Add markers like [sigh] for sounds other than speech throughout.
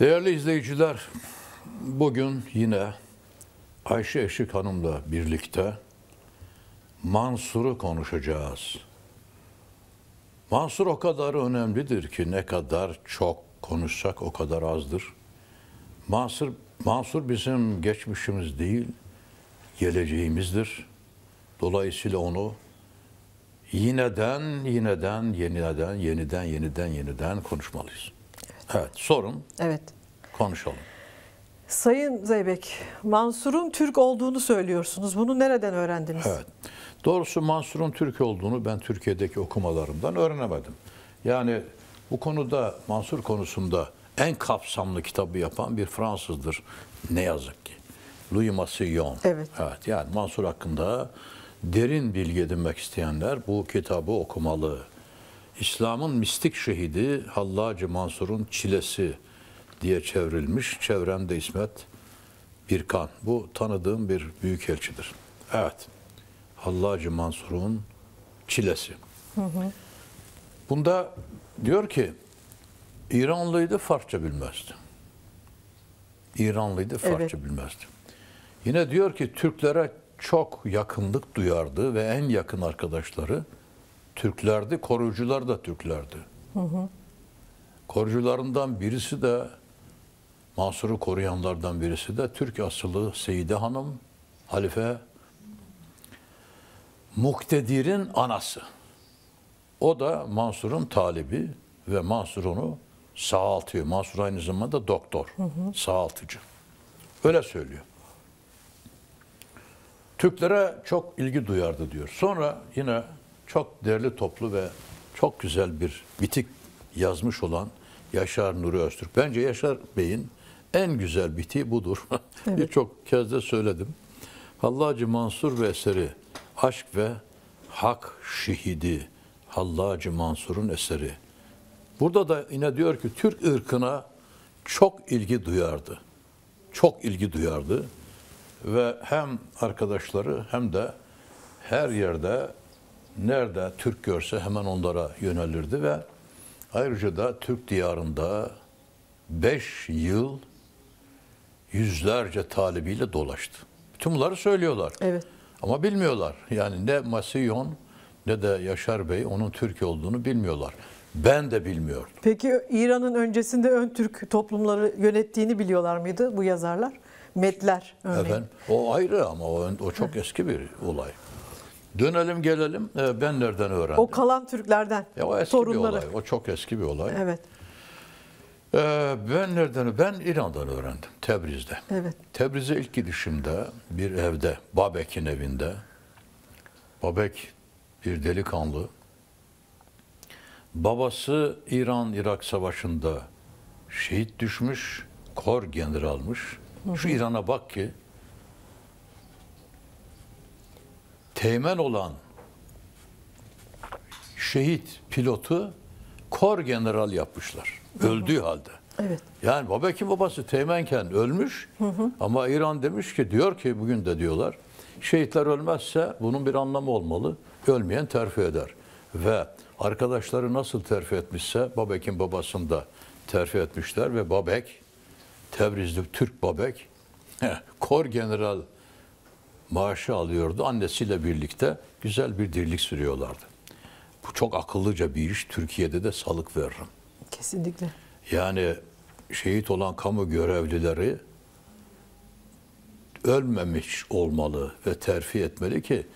Değerli izleyiciler, bugün yine Ayşe Eşik Hanım'la birlikte Mansur'u konuşacağız. Mansur o kadar önemlidir ki ne kadar çok konuşsak o kadar azdır. Mansur, Mansur bizim geçmişimiz değil, geleceğimizdir. Dolayısıyla onu yineden, yineden, yeniden, yeniden, yeniden, yeniden konuşmalıyız. Evet sorun. Evet. Konuşalım. Sayın Zeybek, Mansur'un Türk olduğunu söylüyorsunuz. Bunu nereden öğrendiniz? Evet. Doğrusu Mansur'un Türk olduğunu ben Türkiye'deki okumalarımdan öğrenemedim. Yani bu konuda Mansur konusunda en kapsamlı kitabı yapan bir Fransızdır. Ne yazık ki. Louis Massillon. Evet. evet yani Mansur hakkında derin bilgi edinmek isteyenler bu kitabı okumalı. İslam'ın mistik şehidi Hallacı Mansur'un çilesi diye çevrilmiş. Çevremde İsmet Birkan. Bu tanıdığım bir büyük elçidir. Evet. Hallacı Mansur'un çilesi. Hı hı. Bunda diyor ki İranlıydı Farsça bilmezdi. İranlıydı Farsça evet. bilmezdi. Yine diyor ki Türklere çok yakınlık duyardı ve en yakın arkadaşları Türklerdi, korucular da Türklerdi. Hı hı. Korucularından birisi de Mansur'u koruyanlardan birisi de Türk asıllı Seyide Hanım, halife Muktedir'in anası. O da Mansur'un talibi ve Mansur onu sağaltıyor. Mansur aynı zamanda doktor, hı hı. sağaltıcı. Öyle söylüyor. Türklere çok ilgi duyardı diyor. Sonra yine çok değerli toplu ve çok güzel bir bitik yazmış olan Yaşar Nuri Öztürk. Bence Yaşar Bey'in en güzel bitiği budur. [laughs] Evet. Birçok kez de söyledim. Hallacı Mansur ve eseri Aşk ve Hak Şihidi Hallacı Mansur'un eseri. Burada da yine diyor ki Türk ırkına çok ilgi duyardı. Çok ilgi duyardı ve hem arkadaşları hem de her yerde nerede Türk görse hemen onlara yönelirdi ve ayrıca da Türk diyarında beş yıl yüzlerce talibiyle dolaştı. Bütün bunları söylüyorlar. Evet. Ama bilmiyorlar. Yani ne Masiyon ne de Yaşar Bey onun Türk olduğunu bilmiyorlar. Ben de bilmiyordum. Peki İran'ın öncesinde ön Türk toplumları yönettiğini biliyorlar mıydı bu yazarlar? Metler örneğin. Efendim, o ayrı ama o, o çok eski bir olay. Dönelim gelelim ee, ben nereden öğrendim? O kalan Türklerden. E, o eski torunları. bir olay. O çok eski bir olay. Evet. E, ben nereden? Ben İran'dan öğrendim. Tebriz'de. Evet. Tebriz'e ilk gidişimde bir evde, Babek'in evinde. Babek bir delikanlı. Babası İran-Irak savaşında şehit düşmüş, kor generalmış. Şu İran'a bak ki teğmen olan şehit pilotu kor general yapmışlar. Öldüğü halde. Evet. Yani Babek'in babası teğmenken ölmüş hı hı. ama İran demiş ki diyor ki bugün de diyorlar şehitler ölmezse bunun bir anlamı olmalı. Ölmeyen terfi eder. Ve arkadaşları nasıl terfi etmişse Babek'in babasını da terfi etmişler ve Babek Tebrizli Türk Babek [laughs] kor general maaşı alıyordu. Annesiyle birlikte güzel bir dirlik sürüyorlardı. Bu çok akıllıca bir iş. Türkiye'de de salık veririm. Kesinlikle. Yani şehit olan kamu görevlileri ölmemiş olmalı ve terfi etmeli ki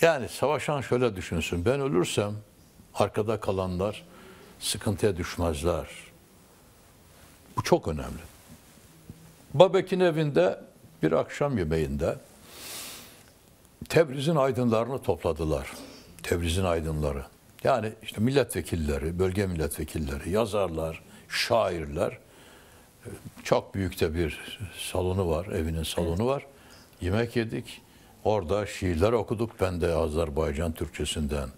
yani savaşan şöyle düşünsün. Ben ölürsem arkada kalanlar sıkıntıya düşmezler. Bu çok önemli. Babek'in evinde bir akşam yemeğinde Tebriz'in aydınlarını topladılar. Tebriz'in aydınları. Yani işte milletvekilleri, bölge milletvekilleri, yazarlar, şairler. Çok büyük de bir salonu var, evinin salonu var. Yemek yedik. Orada şiirler okuduk. Ben de Azerbaycan Türkçesinden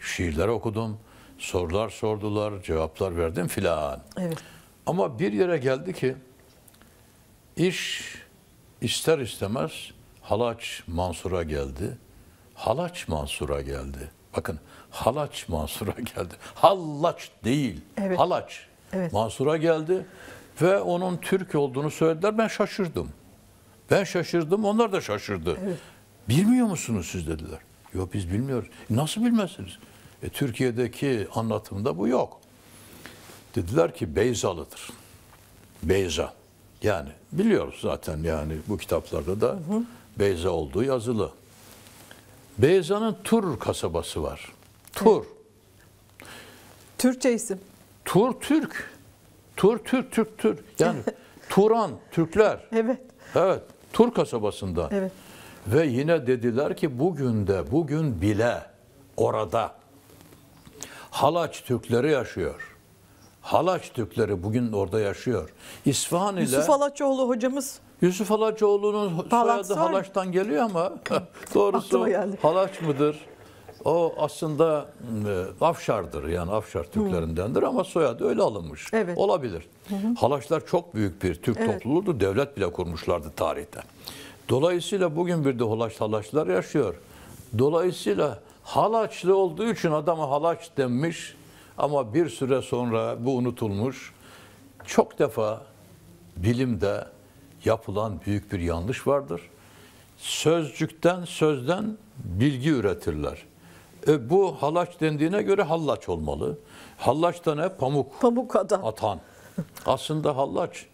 şiirler okudum. Sorular sordular, cevaplar verdim filan. Evet. Ama bir yere geldi ki iş ister istemez Halaç Mansur'a geldi. Halaç Mansur'a geldi. Bakın Halaç Mansur'a [laughs] geldi. Hallaç değil. Evet. Halaç evet. Mansur'a geldi ve onun Türk olduğunu söylediler. Ben şaşırdım. Ben şaşırdım, onlar da şaşırdı. Evet. Bilmiyor musunuz siz dediler. Yok biz bilmiyoruz. E, nasıl bilmezsiniz? E, Türkiye'deki anlatımda bu yok. Dediler ki Beyzalı'dır. Beyza. Yani biliyoruz zaten yani bu kitaplarda da. Hı hı. Beyza olduğu yazılı. Beyza'nın Tur kasabası var. Tur. Türkçe isim. Tur Türk. Tur Türk Türk Tur. Yani [laughs] Turan Türkler. Evet. Evet. Tur kasabasında. Evet. Ve yine dediler ki bugün de bugün bile orada Halaç Türkleri yaşıyor. Halaç Türkleri bugün orada yaşıyor. İsfahan ile Yusuf Alaçoğlu hocamız Yusuf Halaçoğlu'nun soyadı Halaç'tan geliyor ama [laughs] [laughs] doğrusu Halaç mıdır? O aslında e, Afşar'dır yani Afşar Türklerindendir ama soyadı öyle alınmış. Evet. Olabilir. Hı hı. Halaçlar çok büyük bir Türk evet. topluluğudur. Devlet bile kurmuşlardı tarihte. Dolayısıyla bugün bir de Halaç Halaçlar yaşıyor. Dolayısıyla Halaçlı olduğu için adama Halaç denmiş ama bir süre sonra bu unutulmuş. Çok defa bilimde yapılan büyük bir yanlış vardır. Sözcükten, sözden bilgi üretirler. E, bu halaç dendiğine göre hallaç olmalı. Hallaç da ne? Pamuk. Pamuk adam. Atan. Aslında hallaç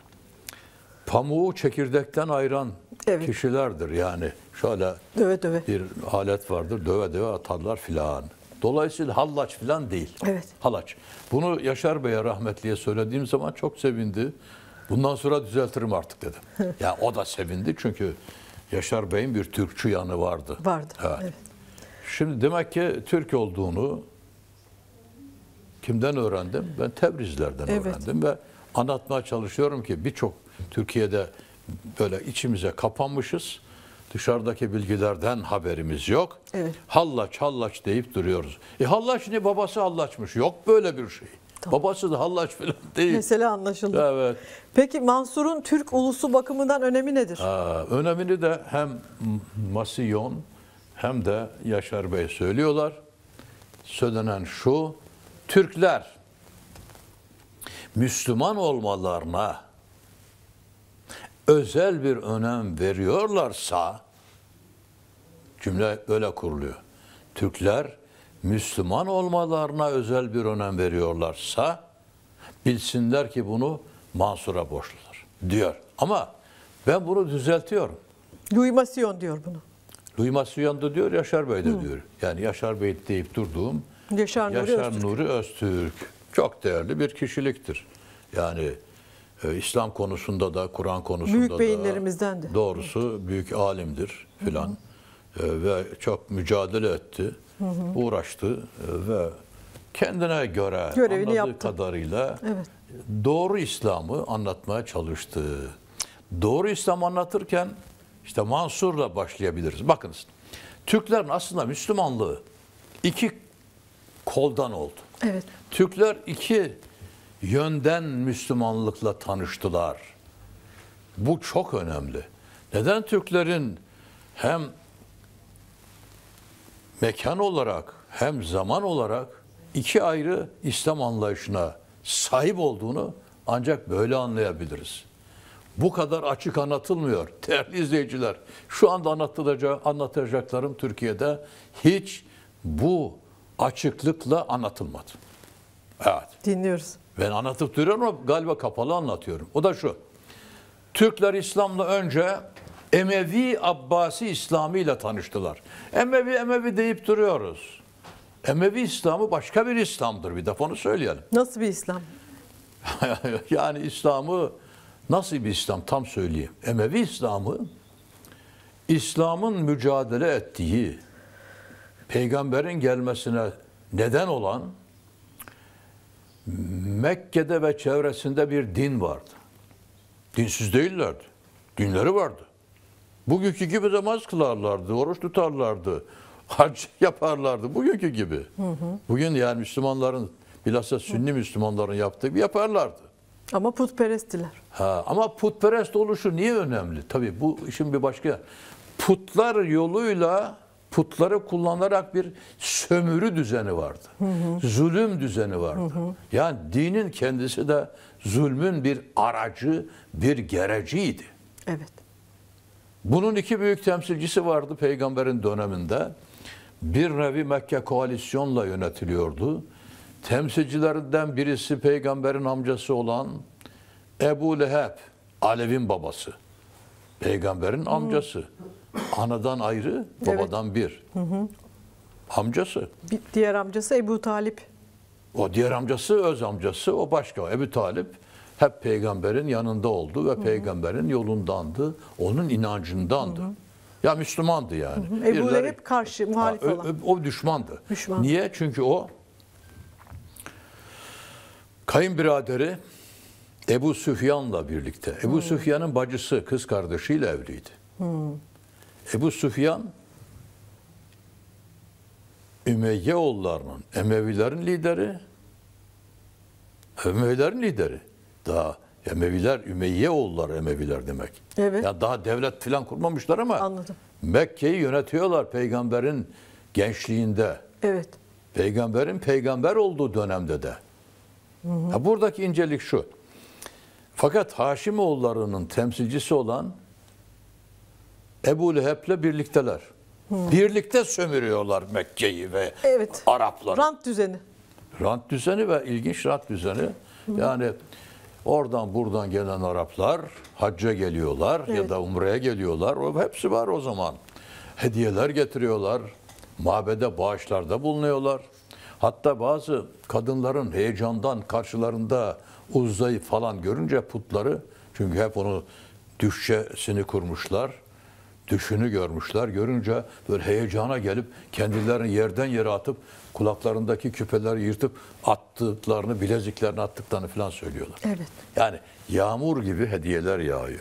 pamuğu çekirdekten ayıran evet. kişilerdir yani. Şöyle döve, döve. bir alet vardır. Döve döve atarlar filan. Dolayısıyla hallaç filan değil. Evet. Halaç. Bunu Yaşar Bey'e rahmetliye söylediğim zaman çok sevindi. Bundan sonra düzeltirim artık dedim. [laughs] ya o da sevindi çünkü Yaşar Bey'in bir Türkçü yanı vardı. Vardı. Evet. evet. Şimdi demek ki Türk olduğunu kimden öğrendim? Ben Tebrizlerden evet. öğrendim ve anlatmaya çalışıyorum ki birçok Türkiye'de böyle içimize kapanmışız. Dışarıdaki bilgilerden haberimiz yok. Evet. Hallaç hallaç deyip duruyoruz. E hallaç ne babası hallaçmış. Yok böyle bir şey. Tamam. Babası da hallaç falan [laughs] değil. Mesele anlaşıldı. Evet. Peki Mansur'un Türk ulusu bakımından önemi nedir? Aa, önemini de hem Masiyon hem de Yaşar Bey söylüyorlar. Söylenen şu, Türkler Müslüman olmalarına özel bir önem veriyorlarsa cümle öyle kuruluyor. Türkler Müslüman olmalarına özel bir önem veriyorlarsa bilsinler ki bunu Mansur'a borçlular diyor. Ama ben bunu düzeltiyorum. Louis Massion diyor bunu. Louis Massion da diyor, Yaşar Bey de Hı. diyor. Yani Yaşar Bey deyip durduğum Yaşar, Nuri, Yaşar Öztürk. Nuri Öztürk. Çok değerli bir kişiliktir. Yani e, İslam konusunda da, Kur'an konusunda büyük da. Büyük beyinlerimizden de. Doğrusu büyük alimdir filan. E, ve çok mücadele etti hı hı. uğraştı e, ve kendine göre Görevini anladığı yaptı. kadarıyla evet. doğru İslam'ı anlatmaya çalıştı. Doğru İslam anlatırken işte Mansur'la başlayabiliriz. Bakınız Türklerin aslında Müslümanlığı iki koldan oldu. Evet. Türkler iki yönden Müslümanlıkla tanıştılar. Bu çok önemli. Neden Türklerin hem mekan olarak hem zaman olarak iki ayrı İslam anlayışına sahip olduğunu ancak böyle anlayabiliriz. Bu kadar açık anlatılmıyor. Değerli izleyiciler, şu anda anlatılacak, anlatacaklarım Türkiye'de hiç bu açıklıkla anlatılmadı. Evet. Dinliyoruz. Ben anlatıp duruyorum ama galiba kapalı anlatıyorum. O da şu. Türkler İslam'la önce Emevi Abbasi İslamı ile tanıştılar. Emevi Emevi deyip duruyoruz. Emevi İslamı başka bir İslam'dır bir defa onu söyleyelim. Nasıl bir İslam? [laughs] yani İslam'ı nasıl bir İslam tam söyleyeyim. Emevi İslam'ı İslam'ın mücadele ettiği, peygamberin gelmesine neden olan Mekke'de ve çevresinde bir din vardı. Dinsiz değillerdi. Dinleri vardı. Bugünkü gibi namaz kılarlardı, oruç tutarlardı, [laughs] hac yaparlardı. Bugünkü gibi. Hı hı. Bugün yani Müslümanların, bilhassa Sünni Müslümanların yaptığı gibi yaparlardı. Ama putperesttiler. Ha, ama putperest oluşu niye önemli? Tabii bu işin bir başka. Putlar yoluyla putları kullanarak bir sömürü düzeni vardı. Hı hı. Zulüm düzeni vardı. Hı hı. Yani dinin kendisi de zulmün bir aracı, bir gereciydi. Evet. Bunun iki büyük temsilcisi vardı peygamberin döneminde. Bir nevi Mekke koalisyonla yönetiliyordu. Temsilcilerinden birisi peygamberin amcası olan Ebu Leheb, Alev'in babası. Peygamberin amcası. Anadan ayrı, babadan evet. bir. Hı hı. Amcası. Bir diğer amcası Ebu Talip. O diğer amcası öz amcası, o başka. Ebu Talip hep peygamberin yanında oldu ve Hı-hı. peygamberin yolundandı, onun inancındandı. Hı-hı. Ya Müslümandı yani. Hı-hı. hep karşı, muhalif ha, olan. O, o düşmandı. Düşman. Niye? Çünkü o kayınbiraderi Ebu Süfyan'la birlikte. Ebu hmm. Süfyan'ın bacısı, kız kardeşiyle evliydi. Hmm. Ebu Süfyan Ümeyye Ümeyyeoğullarının, Emevilerin lideri, Emevilerin lideri daha Emeviler, Ümeyye oğulları Emeviler demek. Evet. Yani daha devlet falan kurmamışlar ama Anladım. Mekke'yi yönetiyorlar peygamberin gençliğinde. Evet. Peygamberin peygamber olduğu dönemde de. Hı hı. Ha, buradaki incelik şu. Fakat oğullarının temsilcisi olan Ebu Leheb'le birlikteler. Hmm. Birlikte sömürüyorlar Mekke'yi ve evet. Arapları. Rant düzeni. Rant düzeni ve ilginç rant düzeni. Hmm. Yani Oradan buradan gelen Araplar hacca geliyorlar evet. ya da umreye geliyorlar. O hepsi var o zaman. Hediyeler getiriyorlar. Mabede bağışlarda bulunuyorlar. Hatta bazı kadınların heyecandan karşılarında uzayı falan görünce putları çünkü hep onu düşçesini kurmuşlar. Düşünü görmüşler. Görünce böyle heyecana gelip kendilerini yerden yere atıp kulaklarındaki küpeleri yırtıp attıklarını, bileziklerini attıklarını falan söylüyorlar. Evet. Yani yağmur gibi hediyeler yağıyor.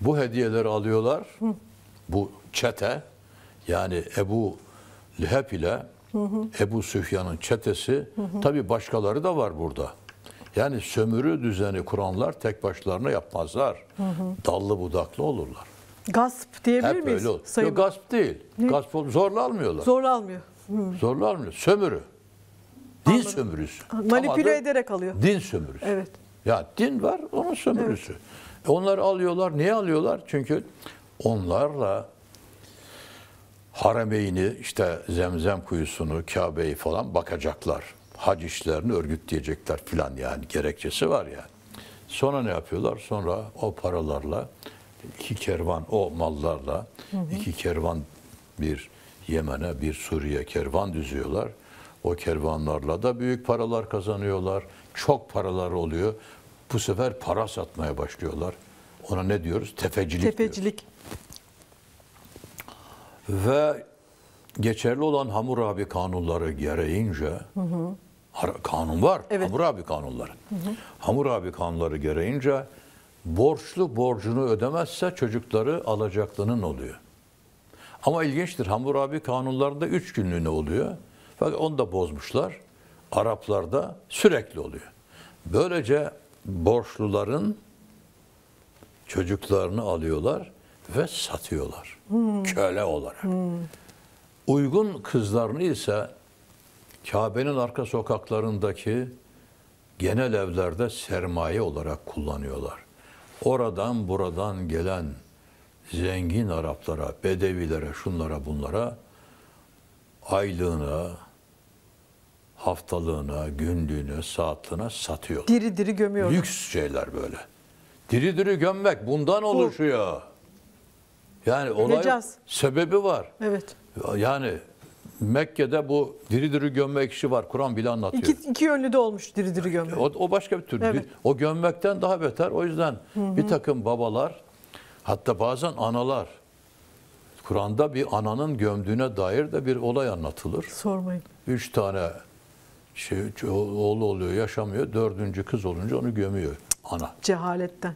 Bu hediyeleri alıyorlar. Hı. Bu çete yani Ebu Leheb ile hı hı. Ebu Süfyan'ın çetesi hı hı. tabii başkaları da var burada. Yani sömürü düzeni kuranlar tek başlarına yapmazlar. Hı hı. Dallı budaklı olurlar. Gasp diyebilir Hep miyiz? Hep öyle olur. Sayın... Yok, gasp değil. Ne? Gasp zorla almıyorlar. Zorla almıyor. Hmm. Zorlar mı? Sömürü. Din Anladım. sömürüsü. Manipüle Tam ederek alıyor. Din sömürüsü. Evet. Ya din var onun sömürüsü. Evet. E onları alıyorlar. Niye alıyorlar? Çünkü onlarla Harameyni, işte Zemzem kuyusunu, Kabe'yi falan bakacaklar. Hac işlerini örgütleyecekler filan yani gerekçesi var yani. Sonra ne yapıyorlar? Sonra o paralarla iki kervan, o mallarla hı hı. iki kervan bir Yemen'e bir Suriye kervan düzüyorlar. O kervanlarla da büyük paralar kazanıyorlar. Çok paralar oluyor. Bu sefer para satmaya başlıyorlar. Ona ne diyoruz? Tefecilik. Tefecilik. Diyoruz. Ve geçerli olan Hammurabi kanunları gereğince hı hı. kanun var. Evet. Hammurabi kanunları. Hı hı. Hammurabi kanunları gereğince borçlu borcunu ödemezse çocukları alacaklının oluyor. Ama ilginçtir Hammurabi kanunlarında 3 günlüğüne oluyor. Fakat onu da bozmuşlar. Araplarda sürekli oluyor. Böylece borçluların çocuklarını alıyorlar ve satıyorlar. Hmm. Köle olarak. Hmm. Uygun kızlarını ise Kabe'nin arka sokaklarındaki genel evlerde sermaye olarak kullanıyorlar. Oradan buradan gelen zengin Araplara, Bedevilere, şunlara bunlara aylığına, haftalığına, günlüğüne, saatliğine satıyor. Diri diri gömüyor. Lüks şeyler böyle. Diri diri gömmek bundan oluşuyor. Yani olay Bileceğiz. sebebi var. Evet. Yani Mekke'de bu diri diri gömmek işi var. Kur'an bile anlatıyor. İki, iki yönlü de olmuş diri diri gömmek. O, o başka bir tür. Evet. O gömmekten daha beter. O yüzden hı hı. bir takım babalar Hatta bazen analar. Kur'an'da bir ananın gömdüğüne dair de bir olay anlatılır. Sormayın. Üç tane şey, oğlu oluyor, yaşamıyor. Dördüncü kız olunca onu gömüyor ana. Cehaletten.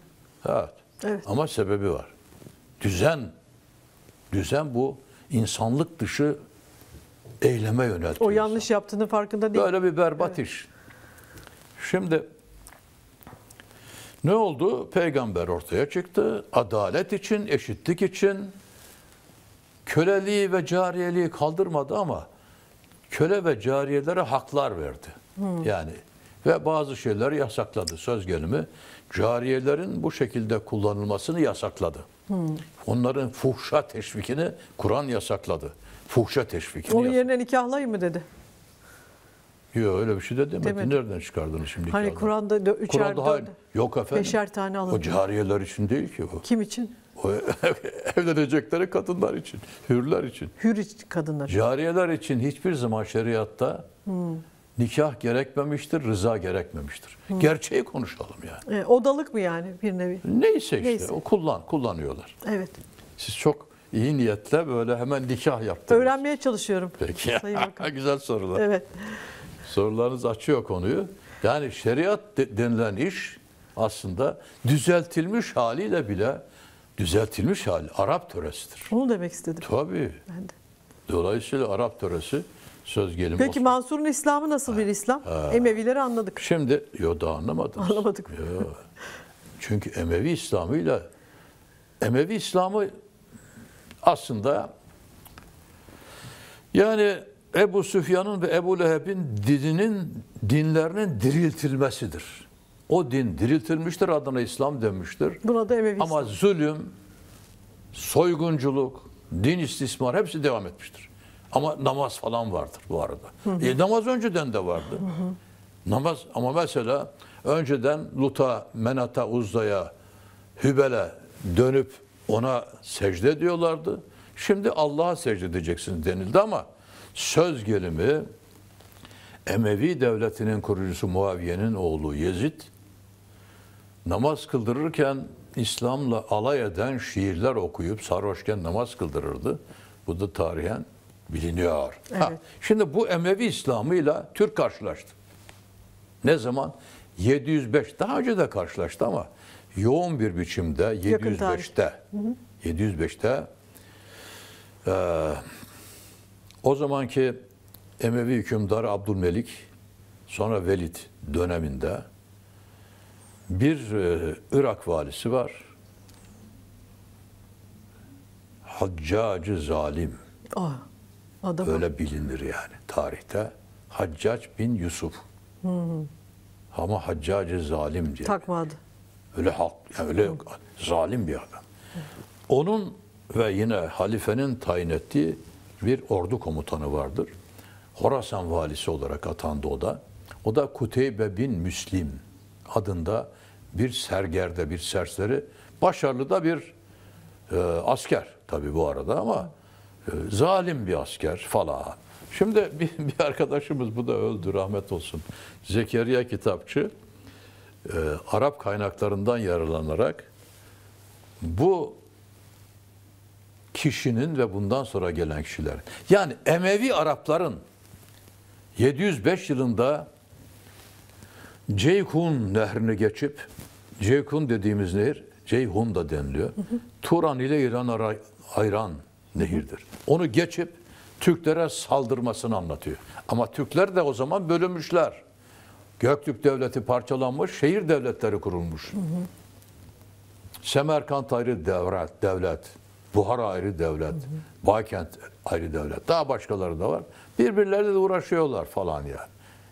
Evet. evet. Ama sebebi var. Düzen, düzen bu insanlık dışı eyleme yöneltiyor. O yanlış insan. yaptığının farkında değil. Böyle bir berbat evet. iş. Şimdi ne oldu? Peygamber ortaya çıktı. Adalet için, eşitlik için köleliği ve cariyeliği kaldırmadı ama köle ve cariyelere haklar verdi. Hmm. Yani ve bazı şeyleri yasakladı. Söz gelimi cariyelerin bu şekilde kullanılmasını yasakladı. Hmm. Onların fuhşa teşvikini Kur'an yasakladı. Fuhşa teşvikini. Onun yerine nikahlayın mı dedi? Yok öyle bir şey de demedi. demedi. Nereden çıkardınız şimdi? Hani Kur'an'da üçer, Kur'an'da hayır. Yok efendim. Beşer tane alındı. O cariyeler için değil ki bu. Kim için? O [laughs] evlenecekleri kadınlar için, hürler için. Hür kadınlar için. Cariyeler için hiçbir zaman şeriatta hmm. nikah gerekmemiştir, rıza gerekmemiştir. Hmm. Gerçeği konuşalım yani. E, odalık mı yani bir nevi? Neyse işte Neyse. o kullan, kullanıyorlar. Evet. Siz çok iyi niyetle böyle hemen nikah yaptınız. Öğrenmeye çalışıyorum. Peki. Sayın [laughs] Güzel sorular. Evet. Sorularınız açıyor konuyu. Yani şeriat de, denilen iş aslında düzeltilmiş haliyle bile düzeltilmiş hali Arap töresidir. Onu demek istedim. Tabii. Ben de. Dolayısıyla Arap töresi söz gelimi. Peki Osman... Mansur'un İslam'ı nasıl ha, bir İslam? Ha. Emevileri anladık. Şimdi yo da anlamadınız. Anlamadık. Yo. Çünkü Emevi İslam'ıyla Emevi İslam'ı aslında yani Ebu Süfyan'ın ve Ebu Leheb'in dinin, dinlerinin diriltilmesidir. O din diriltilmiştir, adına İslam demiştir. Buna da Emevi Ama zulüm, soygunculuk, din istismar hepsi devam etmiştir. Ama namaz falan vardır bu arada. Hı hı. E, namaz önceden de vardı. Hı hı. Namaz ama mesela önceden Luta, Menata, Uzda'ya, Hübel'e dönüp ona secde diyorlardı. Şimdi Allah'a secde edeceksiniz denildi ama söz gelimi Emevi devletinin kurucusu Muaviye'nin oğlu Yezid namaz kıldırırken İslam'la alay eden şiirler okuyup sarhoşken namaz kıldırırdı. Bu da tarihen biliniyor. Evet. Ha, şimdi bu Emevi İslam'ıyla Türk karşılaştı. Ne zaman? 705 daha önce de karşılaştı ama yoğun bir biçimde 705'te 705'te e, o zamanki Emevi hükümdar Abdülmelik sonra Velid döneminde bir e, Irak valisi var. Haccacı zalim. O, adam. Öyle bilinir yani tarihte. Haccac bin Yusuf. Hı hı. Ama Haccacı zalim diye. Takma adı. Öyle halk, yani öyle zalim bir adam. Onun ve yine halifenin tayin ettiği bir ordu komutanı vardır. Horasan valisi olarak atandı o da. O da Kuteybe bin Müslim adında bir sergerde, bir serseri, başarılı da bir e, asker tabii bu arada ama e, zalim bir asker falan. Şimdi [laughs] bir, bir arkadaşımız, bu da öldü rahmet olsun, Zekeriya kitapçı, e, Arap kaynaklarından yararlanarak bu kişinin ve bundan sonra gelen kişilerin. Yani Emevi Arapların 705 yılında Ceyhun nehrini geçip Ceyhun dediğimiz nehir Ceyhun da deniliyor. Hı hı. Turan ile İran Ayran ayıran nehirdir. Onu geçip Türklere saldırmasını anlatıyor. Ama Türkler de o zaman bölünmüşler. Göktürk devleti parçalanmış, şehir devletleri kurulmuş. Hı hı. Semerkant ayrı devlet, devlet. Buhara ayrı devlet, Baykent ayrı devlet. Daha başkaları da var. Birbirleriyle de uğraşıyorlar falan yani.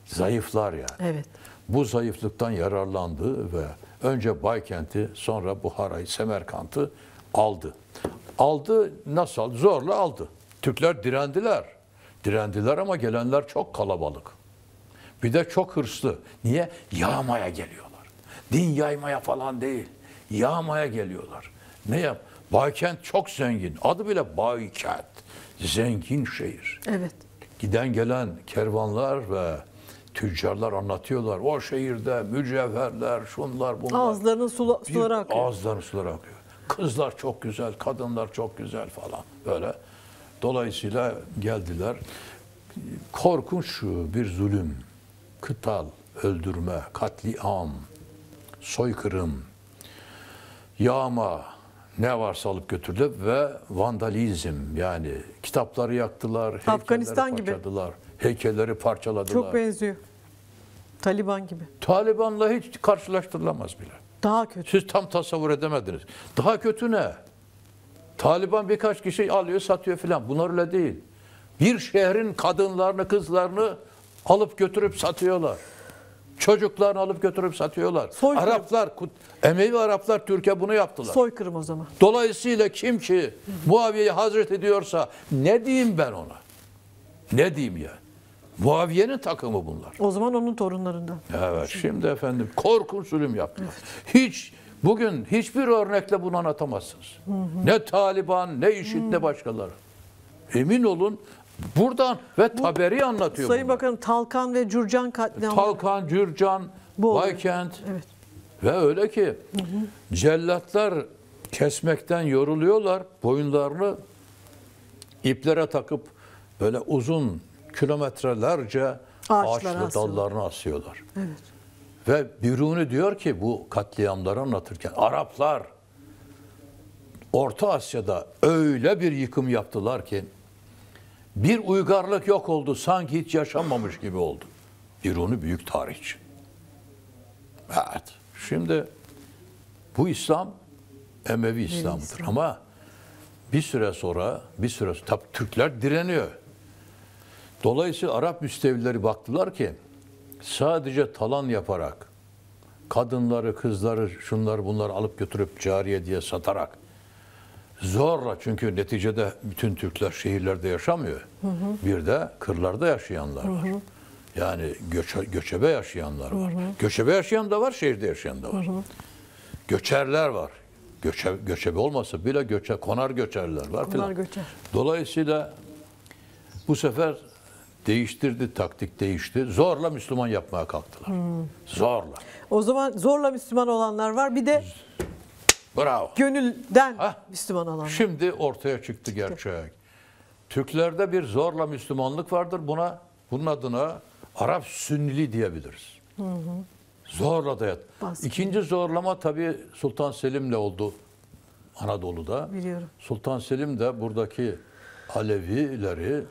Zayıflar yani. Evet. Bu zayıflıktan yararlandı ve önce Baykent'i sonra Buhara'yı, Semerkant'ı aldı. Aldı nasıl aldı? Zorla aldı. Türkler direndiler. Direndiler ama gelenler çok kalabalık. Bir de çok hırslı. Niye? Yağmaya geliyorlar. Din yaymaya falan değil. Yağmaya geliyorlar. Ne yap? Baykent çok zengin. Adı bile Baykent. Zengin şehir. Evet. Giden gelen kervanlar ve tüccarlar anlatıyorlar. O şehirde mücevherler, şunlar bunlar. Ağızlarının sula, suları akıyor. Ağızlarının suları akıyor. Kızlar çok güzel, kadınlar çok güzel falan böyle. Dolayısıyla geldiler. Korkunç bir zulüm, kıtal, öldürme, katliam, soykırım, yağma, ne varsa alıp götürdü ve vandalizm yani kitapları yaktılar, Afganistan gibi. parçaladılar, heykelleri parçaladılar. Çok benziyor. Taliban gibi. Taliban'la hiç karşılaştırılamaz bile. Daha kötü. Siz tam tasavvur edemediniz. Daha kötü ne? Taliban birkaç kişi alıyor, satıyor filan. Bunlar öyle değil. Bir şehrin kadınlarını, kızlarını alıp götürüp satıyorlar. Çocuklarını alıp götürüp satıyorlar. Soykırım. Araplar, Kut Emevi Araplar Türkiye bunu yaptılar. Soykırım o zaman. Dolayısıyla kim ki Muaviye'yi hazret ediyorsa ne diyeyim ben ona? Ne diyeyim ya? Muaviye'nin takımı bunlar. O zaman onun torunlarından. Evet şimdi, şimdi efendim korkunç zulüm yaptılar. Evet. Hiç bugün hiçbir örnekle bunu anlatamazsınız. Hı hı. Ne Taliban, ne IŞİD, hı. ne hmm. başkaları. Emin olun Buradan ve Bu, anlatıyor. Sayın bunu. Bakanım Talkan ve Cürcan katliamı. Talkan, Cürcan, Bu Baykent. Evet. Ve öyle ki hı hı. cellatlar kesmekten yoruluyorlar. Boyunlarını iplere takıp böyle uzun kilometrelerce ağaçlı dallarını asıyorlar. Evet. Ve Biruni diyor ki bu katliamları anlatırken Araplar Orta Asya'da öyle bir yıkım yaptılar ki bir uygarlık yok oldu sanki hiç yaşanmamış gibi oldu. İroni büyük tarihçi. Evet. Şimdi bu İslam Emevi İslam'dır İslam. ama bir süre sonra bir süre sonra tabi Türkler direniyor. Dolayısıyla Arap müstevileri baktılar ki sadece talan yaparak kadınları, kızları, şunlar bunlar alıp götürüp cariye diye satarak zorla çünkü neticede bütün Türkler şehirlerde yaşamıyor. Hı hı. Bir de kırlarda yaşayanlar var. Hı hı. Yani göçe, göçebe yaşayanlar var. Hı hı. Göçebe yaşayan da var, şehirde yaşayan da var. Hı hı. Göçerler var. Göçe, göçebe olmasa bile göçe, konar göçerler var konar Göçer. Dolayısıyla bu sefer değiştirdi, taktik değişti. Zorla Müslüman yapmaya kalktılar. Hmm. Zorla. O zaman zorla Müslüman olanlar var. Bir de Bravo. Gönülden Hah. Müslüman olanlar. Şimdi ortaya çıktı, çıktı gerçek. Türklerde bir zorla Müslümanlık vardır. Buna bunun adına Arap Sünnili diyebiliriz. Hı hı. Zorla dayat. Baskı. İkinci zorlama tabii Sultan Selim'le oldu Anadolu'da. Biliyorum. Sultan Selim de buradaki Alevileri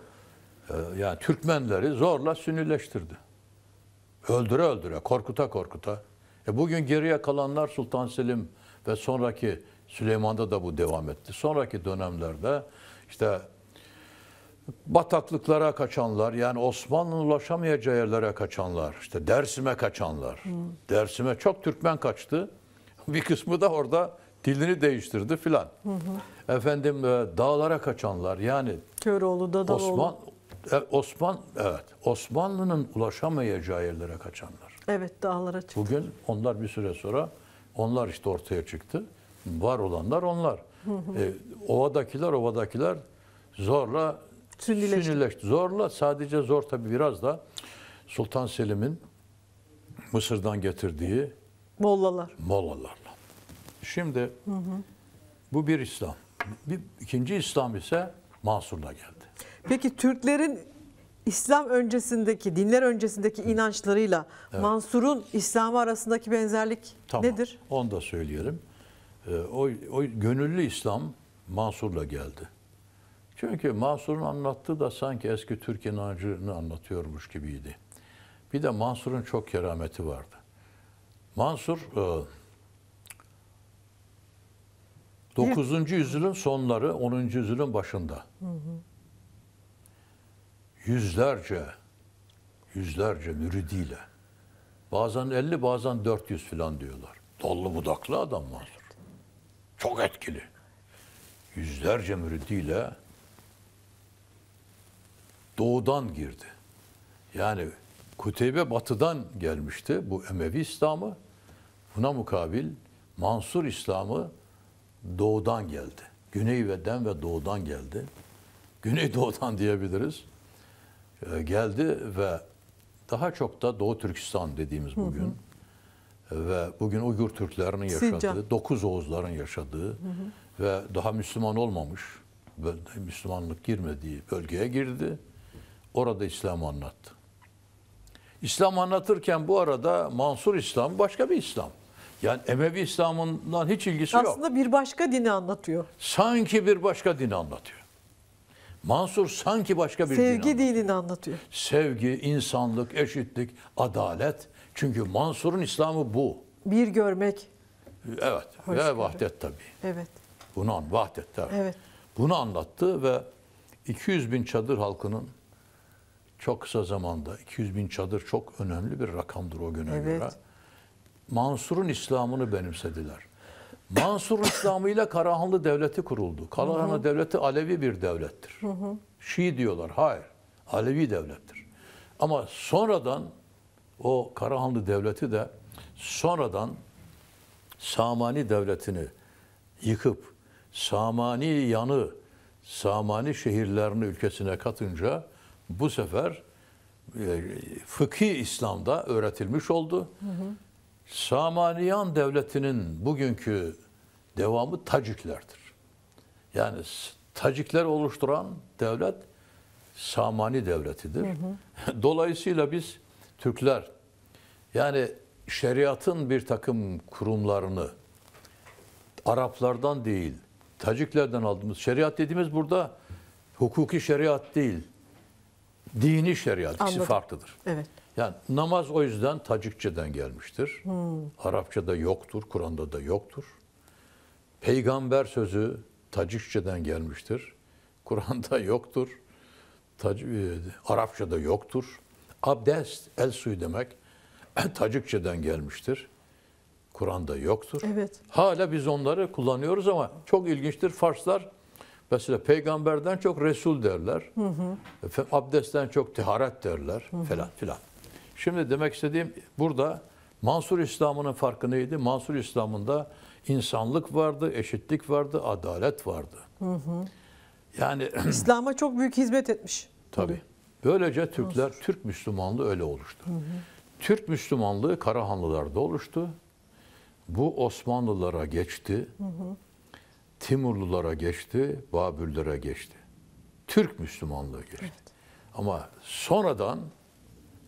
e, yani Türkmenleri zorla Sünnileştirdi. Öldüre öldüre, korkuta korkuta. E bugün geriye kalanlar Sultan Selim ve sonraki Süleyman'da da bu devam etti. Sonraki dönemlerde işte bataklıklara kaçanlar yani Osmanlı'nın ulaşamayacağı yerlere kaçanlar işte Dersim'e kaçanlar. Hı. Dersim'e çok Türkmen kaçtı. [laughs] Bir kısmı da orada dilini değiştirdi filan. Efendim e, dağlara kaçanlar yani Köroğlu'da da Osman e, Osman evet Osmanlı'nın ulaşamayacağı yerlere kaçanlar. Evet dağlara çıktı. Bugün onlar bir süre sonra onlar işte ortaya çıktı. Var olanlar onlar. e, ovadakiler ovadakiler zorla sünnileşti. sünnileşti. Zorla sadece zor tabi biraz da Sultan Selim'in Mısır'dan getirdiği Mollalar. Mollalarla. Şimdi bu bir İslam. Bir, ikinci İslam ise Mansur'la geldi. Peki Türklerin İslam öncesindeki, dinler öncesindeki inançlarıyla evet. Mansur'un İslam'ı arasındaki benzerlik tamam, nedir? Onu da söylüyorum. Ee, o, o gönüllü İslam Mansur'la geldi. Çünkü Mansur'un anlattığı da sanki eski Türk inancını anlatıyormuş gibiydi. Bir de Mansur'un çok kerameti vardı. Mansur 9. E, yüzyılın sonları 10. yüzyılın başında. Hı hı yüzlerce, yüzlerce müridiyle bazen 50 bazen 400 falan diyorlar. Dallı budaklı adam Mansur. Çok etkili. Yüzlerce müridiyle doğudan girdi. Yani Kuteybe batıdan gelmişti bu Emevi İslam'ı. Buna mukabil Mansur İslam'ı doğudan geldi. Güney ve dem ve doğudan geldi. Güney doğudan diyebiliriz. E, geldi ve daha çok da Doğu Türkistan dediğimiz bugün hı hı. ve bugün Uygur Türklerinin yaşadığı, Sincan. Dokuz Oğuzların yaşadığı hı hı. ve daha Müslüman olmamış, Müslümanlık girmediği bölgeye girdi. Orada İslam anlattı. İslam anlatırken bu arada Mansur İslam başka bir İslam. Yani Emevi İslam'ından hiç ilgisi Aslında yok. Aslında bir başka dini anlatıyor. Sanki bir başka dini anlatıyor. Mansur sanki başka bir Sevgi din anlatıyor. dinini anlatıyor. Sevgi, insanlık, eşitlik, adalet. Çünkü Mansur'un İslam'ı bu. Bir görmek. Evet. Hoş ve göre. vahdet tabii. Evet. Bunu an, vahdet tabii. Evet. Bunu anlattı ve 200 bin çadır halkının çok kısa zamanda 200 bin çadır çok önemli bir rakamdır o güne evet. göre. Mansur'un İslam'ını benimsediler. Mansur İslamı ile Karahanlı Devleti kuruldu. Karahanlı Devleti Alevi bir devlettir. Hı hı. Şii diyorlar. Hayır. Alevi devlettir. Ama sonradan o Karahanlı Devleti de sonradan Samani Devleti'ni yıkıp Samani yanı Samani şehirlerini ülkesine katınca bu sefer e, fıkhi İslam'da öğretilmiş oldu. Hı hı. Samaniyan devletinin bugünkü devamı Taciklerdir. Yani Tacikler oluşturan devlet Samani devletidir. Hı hı. [laughs] Dolayısıyla biz Türkler yani şeriatın bir takım kurumlarını Araplardan değil, Taciklerden aldığımız şeriat dediğimiz burada hukuki şeriat değil, dini şeriat ikisi farklıdır. Evet. Yani namaz o yüzden Tacikçe'den gelmiştir. Hmm. Arapçada yoktur, Kur'an'da da yoktur. Peygamber sözü Tacikçe'den gelmiştir. [laughs] Kur'an'da yoktur. Tac e, Arapçada yoktur. Abdest, el suyu demek [clears throat] Tacikçe'den gelmiştir. Kur'an'da yoktur. Evet. Hala biz onları kullanıyoruz ama çok ilginçtir. Farslar mesela peygamberden çok Resul derler. Hı hı. Abdestten çok Teharet derler hı hı. falan filan. Şimdi demek istediğim burada Mansur İslam'ının farkı neydi? Mansur İslam'ında insanlık vardı, eşitlik vardı, adalet vardı. Hı hı. Yani [clears throat] İslam'a çok büyük hizmet etmiş. Tabii. Böylece Türkler, Mansur. Türk Müslümanlığı öyle oluştu. Hı hı. Türk Müslümanlığı Karahanlılar'da oluştu. Bu Osmanlılara geçti. Hı hı. Timurlulara geçti, Babürlere geçti. Türk Müslümanlığı geçti. Evet. Ama sonradan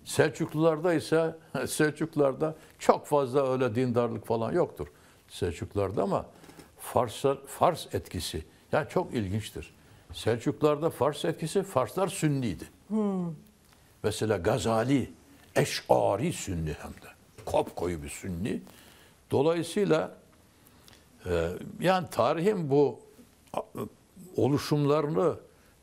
Selçuklularda ise [laughs] Selçuklularda çok fazla öyle dindarlık falan yoktur Selçuklularda ama Farslar, Fars etkisi yani çok ilginçtir. Selçuklularda Fars etkisi Farslar Sünniydi. Hmm. Mesela Gazali Eş'ari Sünni hem de. Kopkoyu bir Sünni. Dolayısıyla e, yani tarihin bu e, oluşumlarını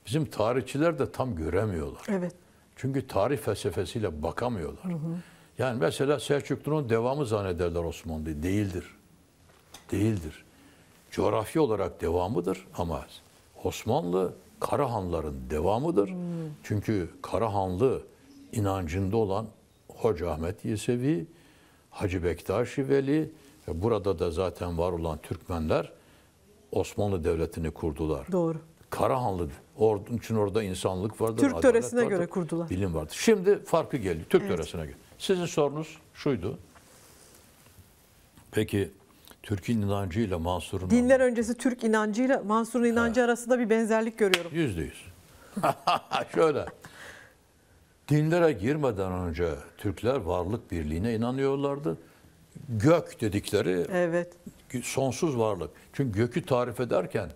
bizim tarihçiler de tam göremiyorlar. Evet. Çünkü tarih felsefesiyle bakamıyorlar. Hı hı. Yani mesela Selçuklu'nun devamı zannederler Osmanlı Değildir. Değildir. Coğrafi olarak devamıdır ama Osmanlı Karahanların devamıdır. Hmm. Çünkü Karahanlı inancında olan Hoca Ahmet Yesevi, Hacı Bektaş Veli ve burada da zaten var olan Türkmenler Osmanlı Devleti'ni kurdular. Doğru. Karahanlı Ordun için orada insanlık vardı. Türk töresine vardı, göre kurdular. Bilim vardı. Şimdi farkı geldi. Türk evet. töresine göre. Sizin sorunuz şuydu. Peki Türk'ün inancıyla Mansur'un... Dinler anlamı. öncesi Türk inancıyla Mansur'un inancı ha. arasında bir benzerlik görüyorum. Yüzde yüz. [laughs] Şöyle. Dinlere girmeden önce Türkler varlık birliğine inanıyorlardı. Gök dedikleri evet. sonsuz varlık. Çünkü gökü tarif ederken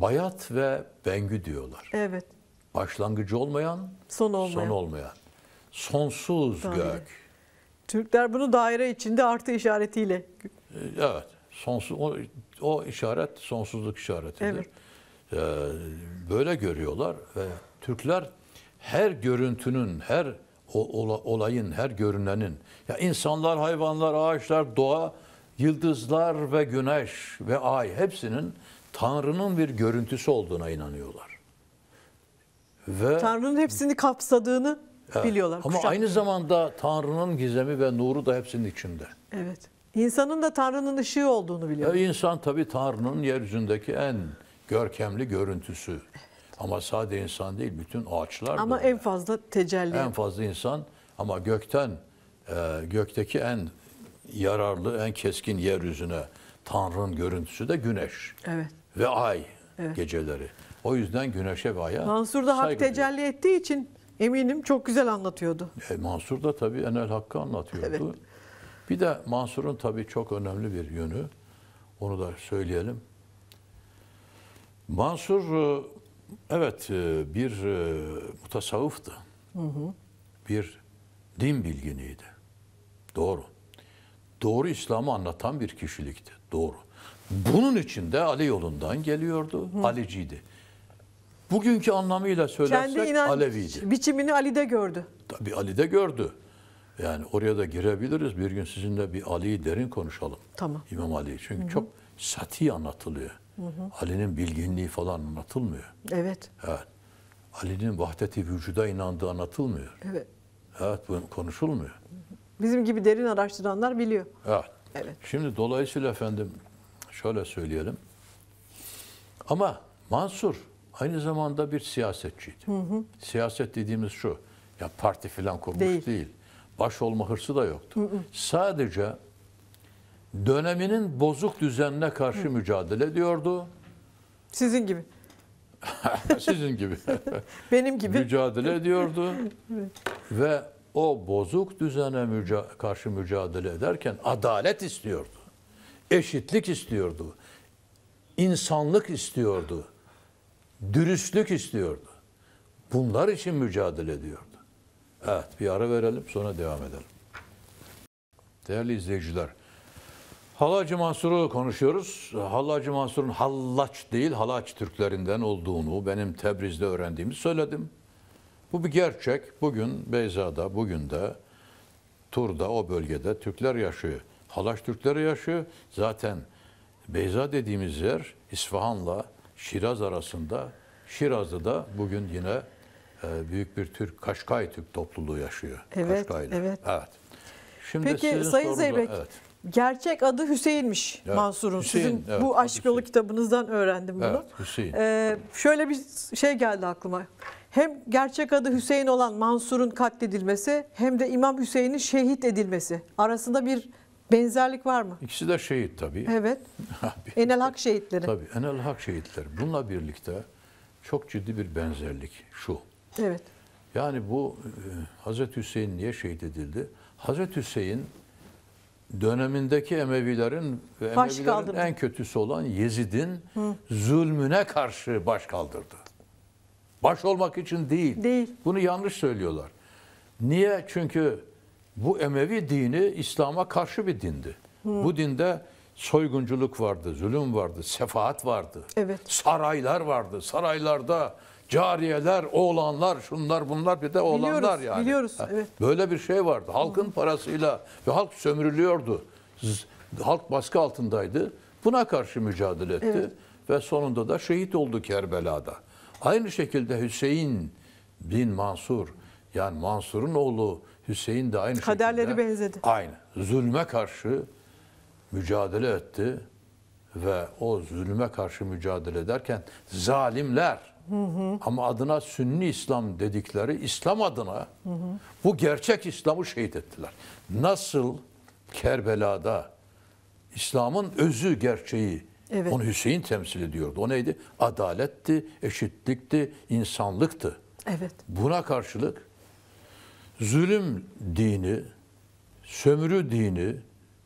Bayat ve Bengü diyorlar. Evet. Başlangıcı olmayan, son olmayan. Son olmayan. Sonsuz Daire. gök. Türkler bunu daire içinde artı işaretiyle. Ee, evet. Sonsuz o, o işaret sonsuzluk işaretidir. Evet. Ee, böyle görüyorlar ve Türkler her görüntünün, her olayın, her görünenin ya insanlar, hayvanlar, ağaçlar, doğa, yıldızlar ve güneş ve ay hepsinin Tanrı'nın bir görüntüsü olduğuna inanıyorlar. Ve Tanrı'nın hepsini kapsadığını evet, biliyorlar. Ama kuşak. aynı zamanda Tanrı'nın gizemi ve nuru da hepsinin içinde. Evet. İnsanın da Tanrı'nın ışığı olduğunu biliyor. E, insan tabii Tanrı'nın yeryüzündeki en görkemli görüntüsü. Evet. Ama sadece insan değil, bütün ağaçlar. Ama da en fazla tecelli. En fazla insan ama gökten, e, gökteki en yararlı, en keskin yeryüzüne Tanrı'nın görüntüsü de güneş. Evet ve ay evet. geceleri. O yüzden güneşe ve aya Mansur da hak tecelli diyor. ettiği için eminim çok güzel anlatıyordu. E, Mansur da tabii Enel Hakk'ı anlatıyordu. Evet. Bir de Mansur'un tabii çok önemli bir yönü. Onu da söyleyelim. Mansur e, evet e, bir e, mutasavvıftı. Hı hı. Bir din bilginiydi. Doğru. Doğru İslam'ı anlatan bir kişilikti. Doğru. Bunun içinde Ali yolundan geliyordu. Hı. Aliciydi. Bugünkü anlamıyla söylersek Kendi inanç Aleviydi. biçimini Ali'de gördü. Tabii Ali'de gördü. Yani oraya da girebiliriz. Bir gün sizinle bir Ali'yi derin konuşalım. Tamam. İmam Ali. Çünkü hı hı. çok sati anlatılıyor. Ali'nin bilginliği falan anlatılmıyor. Evet. Evet. Ali'nin vahdeti vücuda inandığı anlatılmıyor. Evet. Evet bu konuşulmuyor. Bizim gibi derin araştıranlar biliyor. Evet. Evet. Şimdi dolayısıyla efendim Şöyle söyleyelim. Ama Mansur aynı zamanda bir siyasetçiydi. Hı hı. Siyaset dediğimiz şu. Ya parti filan kurmuş değil. değil. Baş olma hırsı da yoktu. Hı hı. Sadece döneminin bozuk düzenine karşı hı. mücadele ediyordu. Sizin gibi. [laughs] Sizin gibi. [laughs] Benim gibi. Mücadele ediyordu. Ve o bozuk düzene müca karşı mücadele ederken adalet istiyordu. Eşitlik istiyordu. insanlık istiyordu. Dürüstlük istiyordu. Bunlar için mücadele ediyordu. Evet bir ara verelim sonra devam edelim. Değerli izleyiciler, Halacı Mansur'u konuşuyoruz. Halacı Mansur'un Hallaç değil, Halaç Türklerinden olduğunu benim Tebriz'de öğrendiğimi söyledim. Bu bir gerçek. Bugün Beyza'da, bugün de Tur'da, o bölgede Türkler yaşıyor. Halaç Türkleri yaşıyor. Zaten Beyza dediğimiz yer İsfahan'la Şiraz arasında. Şiraz'da da bugün yine e, büyük bir Türk Kaşkay Türk topluluğu yaşıyor. Evet, Kaşkay'da. evet. Evet. Şimdi Peki Sayın Zeybek, evet. gerçek adı Hüseyin'miş evet, Mansur'un. Hüseyin, Sizin evet, bu aşk yolu kitabınızdan öğrendim bunu. Evet, Hüseyin. Ee, şöyle bir şey geldi aklıma. Hem gerçek adı Hüseyin olan Mansur'un katledilmesi hem de İmam Hüseyin'in şehit edilmesi arasında bir Benzerlik var mı? İkisi de şehit tabii. Evet. [laughs] Enel Hak şehitleri. Tabii Enel Hak şehitleri. Bununla birlikte çok ciddi bir benzerlik şu. Evet. Yani bu e, Hazreti Hüseyin niye şehit edildi? Hazreti Hüseyin dönemindeki Emevilerin ve Emevilerin en kötüsü olan Yezid'in Hı. zulmüne karşı baş kaldırdı. Baş olmak için değil. Değil. Bunu yanlış söylüyorlar. Niye? Çünkü bu Emevi dini İslam'a karşı bir dindi. Hı. Bu dinde soygunculuk vardı, zulüm vardı, sefaat vardı. Evet. Saraylar vardı. Saraylarda cariyeler, oğlanlar, şunlar bunlar bir de oğlanlar biliyoruz, yani. Biliyoruz, evet. Böyle bir şey vardı. Halkın parasıyla ve halk sömürülüyordu. Halk baskı altındaydı. Buna karşı mücadele etti. Evet. Ve sonunda da şehit oldu Kerbela'da. Aynı şekilde Hüseyin bin Mansur yani Mansur'un oğlu Hüseyin de aynı Kaderleri şekilde. Kaderleri benzedi. Aynı. Zulme karşı mücadele etti ve o zulme karşı mücadele ederken zalimler hı hı. ama adına Sünni İslam dedikleri İslam adına hı hı. bu gerçek İslam'ı şehit ettiler. Nasıl Kerbela'da İslam'ın özü gerçeği evet. onu Hüseyin temsil ediyordu. O neydi? Adaletti, eşitlikti, insanlıktı. Evet. Buna karşılık Zulüm dini, sömürü dini,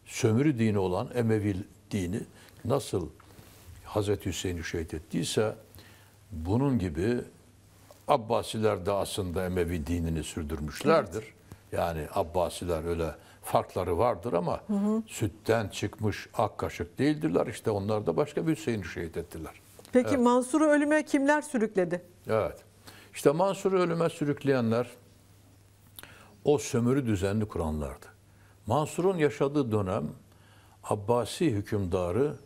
sömürü dini olan Emevi dini nasıl Hazreti Hüseyin'i şehit ettiyse bunun gibi Abbasiler de aslında Emevi dinini sürdürmüşlerdir. Evet. Yani Abbasiler öyle farkları vardır ama hı hı. sütten çıkmış ak kaşık değildirler. İşte onlar da başka bir Hüseyin'i şehit ettiler. Peki evet. Mansur'u ölüme kimler sürükledi? Evet. İşte Mansur'u ölüme sürükleyenler o sömürü düzenli kuranlardı. Mansur'un yaşadığı dönem Abbasi hükümdarı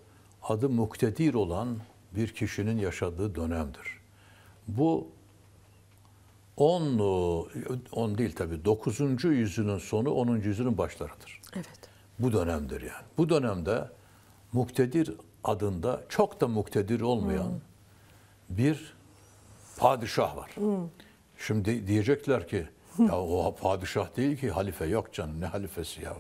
adı muktedir olan bir kişinin yaşadığı dönemdir. Bu 10 10 değil tabii 9. yüzyılın sonu 10. yüzyılın başlarıdır. Evet. Bu dönemdir yani. Bu dönemde muktedir adında çok da muktedir olmayan hmm. bir padişah var. Hmm. Şimdi diyecekler ki [laughs] ya o padişah değil ki halife yok canım ne halifesi ya.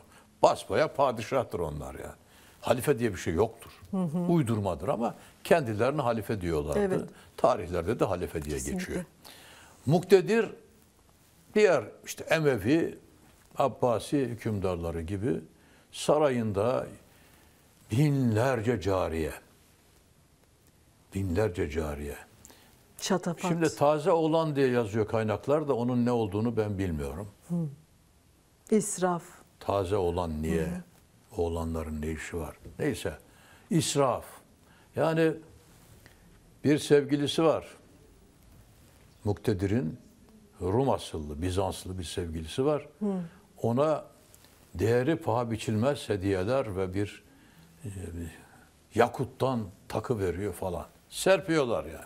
Basbaya padişahtır onlar ya. Halife diye bir şey yoktur. Hı hı. Uydurmadır ama kendilerini halife diyorlardı. Evet. Tarihlerde de halife diye Kesinlikle. geçiyor. Muktedir diğer işte Emevi, Abbasi hükümdarları gibi sarayında binlerce cariye, binlerce cariye Şatafat. Şimdi taze olan diye yazıyor kaynaklar da onun ne olduğunu ben bilmiyorum. Hı. İsraf. Taze olan niye? Hı. Oğlanların ne işi var? Neyse. İsraf. Yani bir sevgilisi var. Muktedir'in Rum asıllı, Bizanslı bir sevgilisi var. Hı. Ona değeri paha biçilmez hediyeler ve bir e, yakuttan takı veriyor falan. Serpiyorlar yani.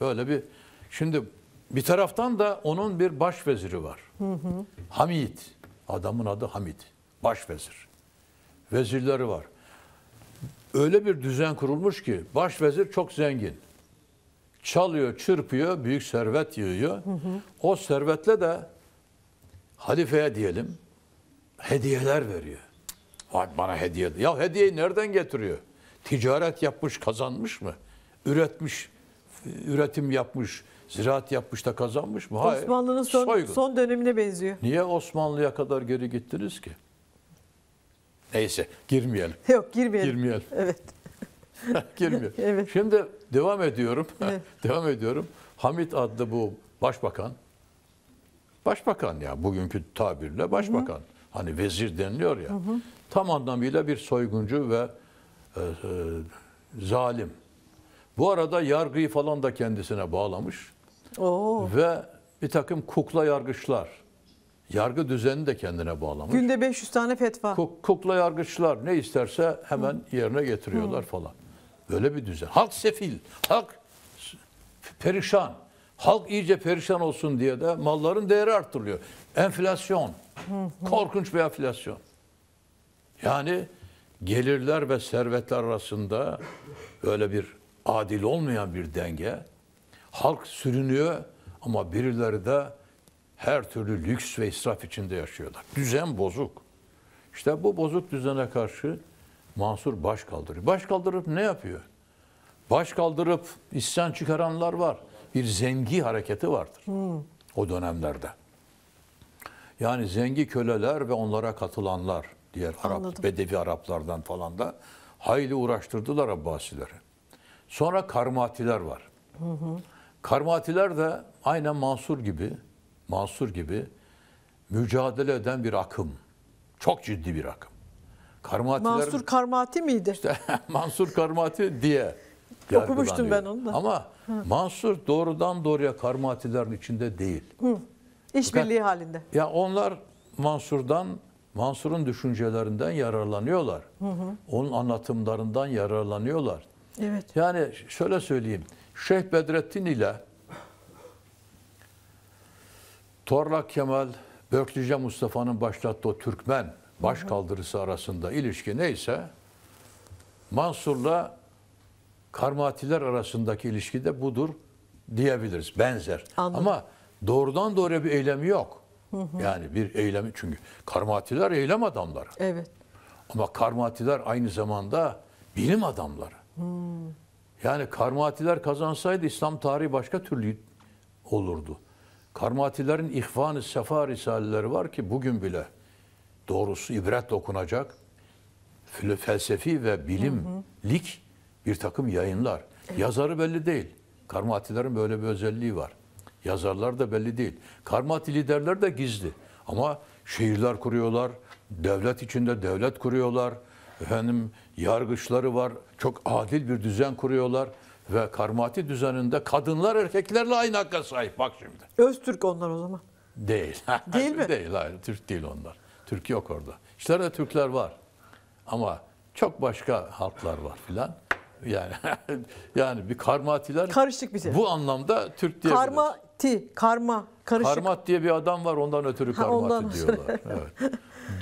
Böyle bir şimdi bir taraftan da onun bir başveziri var. Hı hı. Hamid. Adamın adı Hamid. Başvezir. Vezirleri var. Öyle bir düzen kurulmuş ki başvezir çok zengin. Çalıyor, çırpıyor, büyük servet yığıyor. Hı hı. O servetle de halifeye diyelim hediyeler veriyor. Vay bana hediye. Ya hediyeyi nereden getiriyor? Ticaret yapmış, kazanmış mı? Üretmiş üretim yapmış, ziraat yapmış da kazanmış mı? Hayır. Osmanlı'nın son, son dönemine benziyor. Niye Osmanlı'ya kadar geri gittiniz ki? Neyse girmeyelim. [laughs] Yok girmeyelim. Girmeyelim. Evet. [laughs] girmeyelim. [laughs] evet. Şimdi devam ediyorum. Evet. devam ediyorum. Hamit adlı bu başbakan. Başbakan ya bugünkü tabirle başbakan. Hı-hı. Hani vezir deniliyor ya. Hı-hı. Tam anlamıyla bir soyguncu ve e, e, zalim bu arada yargıyı falan da kendisine bağlamış. Oo. Ve bir takım kukla yargıçlar, yargı düzeni de kendine bağlamış. Günde 500 tane fetva. Kuk, kukla yargıçlar ne isterse hemen Hı. yerine getiriyorlar Hı. falan. Böyle bir düzen. Halk sefil, halk perişan. Halk iyice perişan olsun diye de malların değeri artırılıyor. Enflasyon. Korkunç bir enflasyon. Yani gelirler ve servetler arasında böyle bir adil olmayan bir denge. Halk sürünüyor ama birileri de her türlü lüks ve israf içinde yaşıyorlar. Düzen bozuk. İşte bu bozuk düzene karşı Mansur baş kaldırıyor. Baş kaldırıp ne yapıyor? Baş kaldırıp isyan çıkaranlar var. Bir zengi hareketi vardır hmm. o dönemlerde. Yani zengi köleler ve onlara katılanlar diğer Arap, Anladım. Bedevi Araplardan falan da hayli uğraştırdılar Abbasileri. Sonra karmatiler var. Hı hı. Karmatiler de aynen Mansur gibi, Mansur gibi mücadele eden bir akım. Çok ciddi bir akım. Karmatiler, Mansur Karmati miydi? İşte [laughs] Mansur Karmati diye. Okumuştum ben onu da. Ama Hı. Mansur doğrudan doğruya karmatilerin içinde değil. Hı. İşbirliği halinde. Ya onlar Mansur'dan, Mansur'un düşüncelerinden yararlanıyorlar. Hı hı. Onun anlatımlarından yararlanıyorlar. Evet. Yani şöyle söyleyeyim. Şeyh Bedrettin ile Torlak Kemal, Börklüce Mustafa'nın başlattığı Türkmen baş kaldırısı arasında ilişki neyse Mansur'la Karmatiler arasındaki ilişki de budur diyebiliriz. Benzer. Anladım. Ama doğrudan doğruya bir eylemi yok. Hı hı. Yani bir eylemi çünkü Karmatiler eylem adamları. Evet. Ama Karmatiler aynı zamanda bilim adamları. Hmm. Yani Karmatiler kazansaydı İslam tarihi başka türlü olurdu. Karmatilerin İhvan-ı Sefa Risaleleri var ki bugün bile doğrusu ibret okunacak felsefi ve bilimlik bir takım yayınlar. Evet. Yazarı belli değil. Karmatilerin böyle bir özelliği var. Yazarlar da belli değil. Karmati liderler de gizli. Ama şehirler kuruyorlar, devlet içinde devlet kuruyorlar. Efendim yargıçları var, çok adil bir düzen kuruyorlar ve karmati düzeninde kadınlar erkeklerle aynı hakka sahip. Bak şimdi. Öztürk onlar o zaman. Değil. [laughs] Değil mi? Değil, hayır. Türk değil onlar. Türk yok orada. İşlerde Türkler var. Ama çok başka halklar var filan. Yani [laughs] yani bir karmatiler karışık bize. Şey. Bu anlamda Türk diye karmati, karma, karışık. Karmat diye bir adam var ondan ötürü karmati diyorlar. [laughs] evet.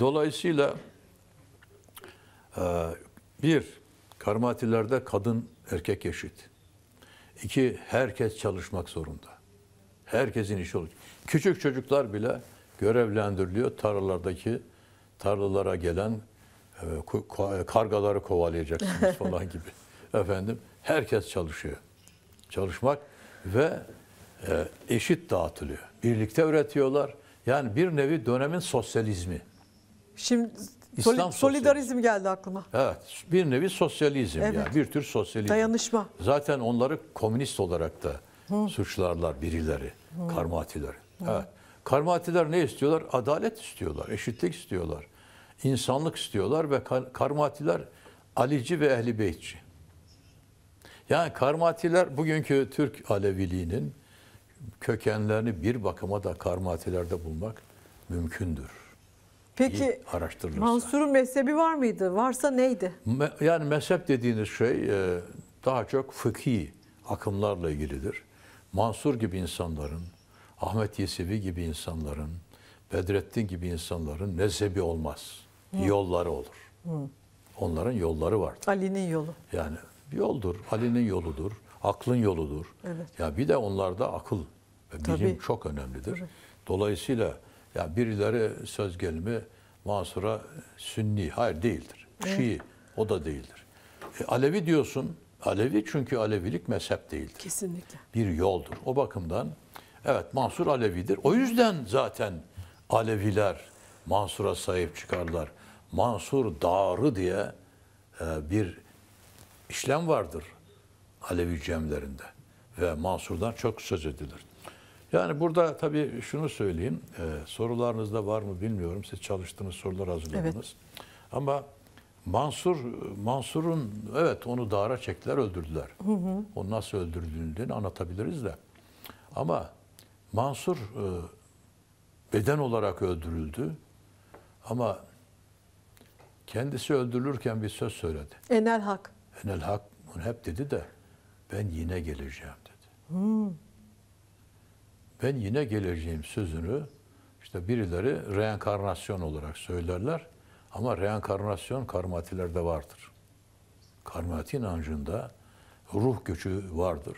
Dolayısıyla e, bir, karmatilerde kadın erkek eşit. İki, herkes çalışmak zorunda. Herkesin işi olacak. Küçük çocuklar bile görevlendiriliyor tarlalardaki tarlalara gelen e, e, kargaları kovalayacaksınız [laughs] falan gibi. Efendim herkes çalışıyor. Çalışmak ve e, eşit dağıtılıyor. Birlikte üretiyorlar. Yani bir nevi dönemin sosyalizmi. Şimdi İslam solidarizm geldi aklıma. Evet. Bir nevi sosyalizm evet. yani. Bir tür sosyalizm. Dayanışma. Zaten onları komünist olarak da Hı. suçlarlar birileri. karmatiler. Karmatileri. Evet. Karmatiler ne istiyorlar? Adalet istiyorlar. Eşitlik istiyorlar. insanlık istiyorlar ve karmatiler Alici ve Ehli Beytçi. Yani karmatiler bugünkü Türk Aleviliğinin kökenlerini bir bakıma da karmatilerde bulmak mümkündür. Peki Mansur'un mezhebi var mıydı? Varsa neydi? Me, yani mezhep dediğiniz şey e, daha çok fıkhi akımlarla ilgilidir. Mansur gibi insanların, Ahmet Yesevi gibi insanların, Bedrettin gibi insanların mezhebi olmaz. Hı. Yolları olur. Hı. Onların yolları vardır. Ali'nin yolu. Yani yoldur. Ali'nin yoludur. Aklın yoludur. Evet. Ya bir de onlarda akıl ve bilim Tabii. çok önemlidir. Evet. Dolayısıyla ya birileri söz gelimi Mansur'a Sünni. Hayır değildir. Evet. Şii. O da değildir. E, Alevi diyorsun. Alevi çünkü Alevilik mezhep değildir. Kesinlikle. Bir yoldur. O bakımdan evet Mansur Alevidir. O yüzden zaten Aleviler Mansur'a sahip çıkarlar. Mansur Dağrı diye e, bir işlem vardır Alevi cemlerinde ve Mansur'dan çok söz edilir. Yani burada tabii şunu söyleyeyim. E, sorularınızda var mı bilmiyorum. Siz çalıştığınız sorular hazırladınız. Evet. Ama Mansur Mansur'un evet onu dağara çektiler öldürdüler. Hı hı. Onu nasıl öldürüldüğünü anlatabiliriz de. Ama Mansur e, beden olarak öldürüldü. Ama kendisi öldürülürken bir söz söyledi. Enel Hak. Enel Hak bunu hep dedi de ben yine geleceğim dedi. Hı ben yine geleceğim sözünü işte birileri reenkarnasyon olarak söylerler. Ama reenkarnasyon karmatilerde vardır. Karmati inancında ruh göçü vardır.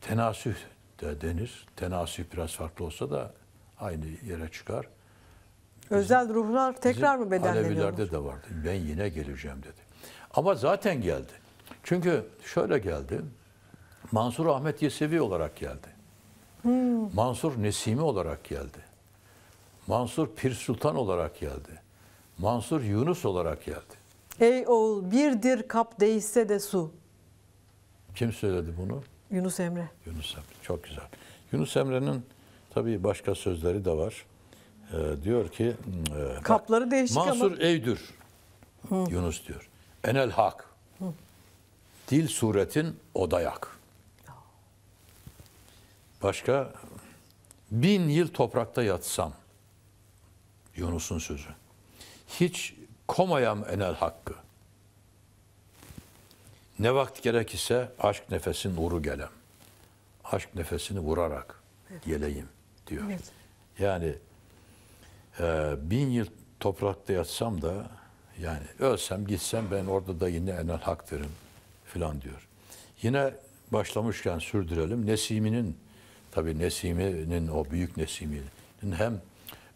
Tenasüh de denir. Tenasüh biraz farklı olsa da aynı yere çıkar. Özel ruhlar tekrar mı bedenleniyor? Alevilerde de vardı. Ben yine geleceğim dedi. Ama zaten geldi. Çünkü şöyle geldi. Mansur Ahmet Yesevi olarak geldi. Hmm. Mansur Nesimi olarak geldi. Mansur Pir Sultan olarak geldi. Mansur Yunus olarak geldi. Ey oğul birdir kap değişse de su. Kim söyledi bunu? Yunus Emre. Yunus Emre. Çok güzel. Yunus Emre'nin tabii başka sözleri de var. Ee, diyor ki... E, Kapları değişik Mansur ama... Eydür. Hı. Yunus diyor. Enel Hak. Hı. Dil suretin odayak. Başka bin yıl toprakta yatsam Yunus'un sözü. Hiç komayam enel hakkı. Ne vakt gerekirse aşk nefesin nuru gelem. Aşk nefesini vurarak geleyim diyor. Evet. Yani e, bin yıl toprakta yatsam da yani ölsem gitsem ben orada da yine enel hak derim filan diyor. Yine başlamışken sürdürelim. Nesimi'nin Tabi Nesimi'nin o büyük Nesimi'nin hem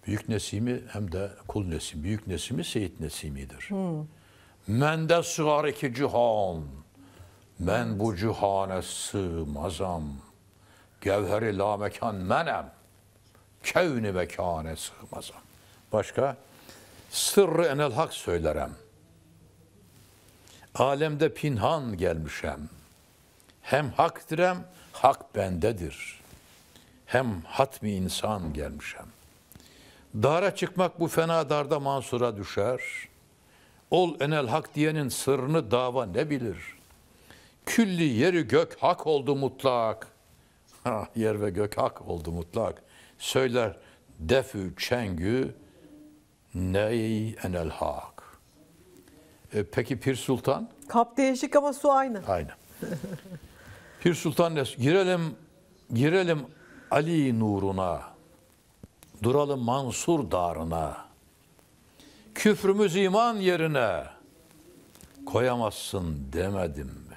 büyük Nesimi hem de kul Nesimi. Büyük Nesimi Seyit Nesimi'dir. Hmm. Mende sığar iki cihan. Ben bu cihane sığmazam. Gevheri la mekan menem. Kevni mekane sığmazam. Başka? Sırrı enel hak söylerem. Alemde pinhan gelmişem. Hem hak direm, hak bendedir.'' hem hatmi insan gelmiş hem. Dara çıkmak bu fena darda Mansur'a düşer. Ol enel hak diyenin sırrını dava ne bilir? Külli yeri gök hak oldu mutlak. Ha, yer ve gök hak oldu mutlak. Söyler defü çengü ney enel hak. E, peki Pir Sultan? Kap değişik ama su aynı. Aynı. Pir Sultan girelim girelim Ali nuruna, duralım Mansur darına, küfrümüz iman yerine koyamazsın demedim mi?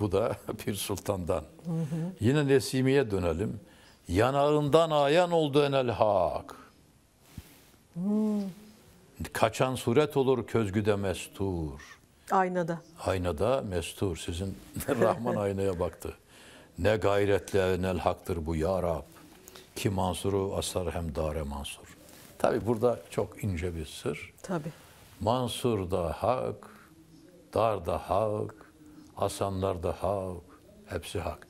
Bu da Pir [laughs] Sultan'dan. Hı hı. Yine Nesimi'ye dönelim. Yanağından ayan oldu enel hak. Hı. Kaçan suret olur közgüde mestur. Aynada. Aynada mestur. Sizin [laughs] Rahman aynaya baktı. Ne gayretle enel haktır bu ya Rab. Ki Mansur'u asar hem dare Mansur. Tabi burada çok ince bir sır. Tabi. Mansur da hak, dar da hak, asanlar da hak, hepsi hak.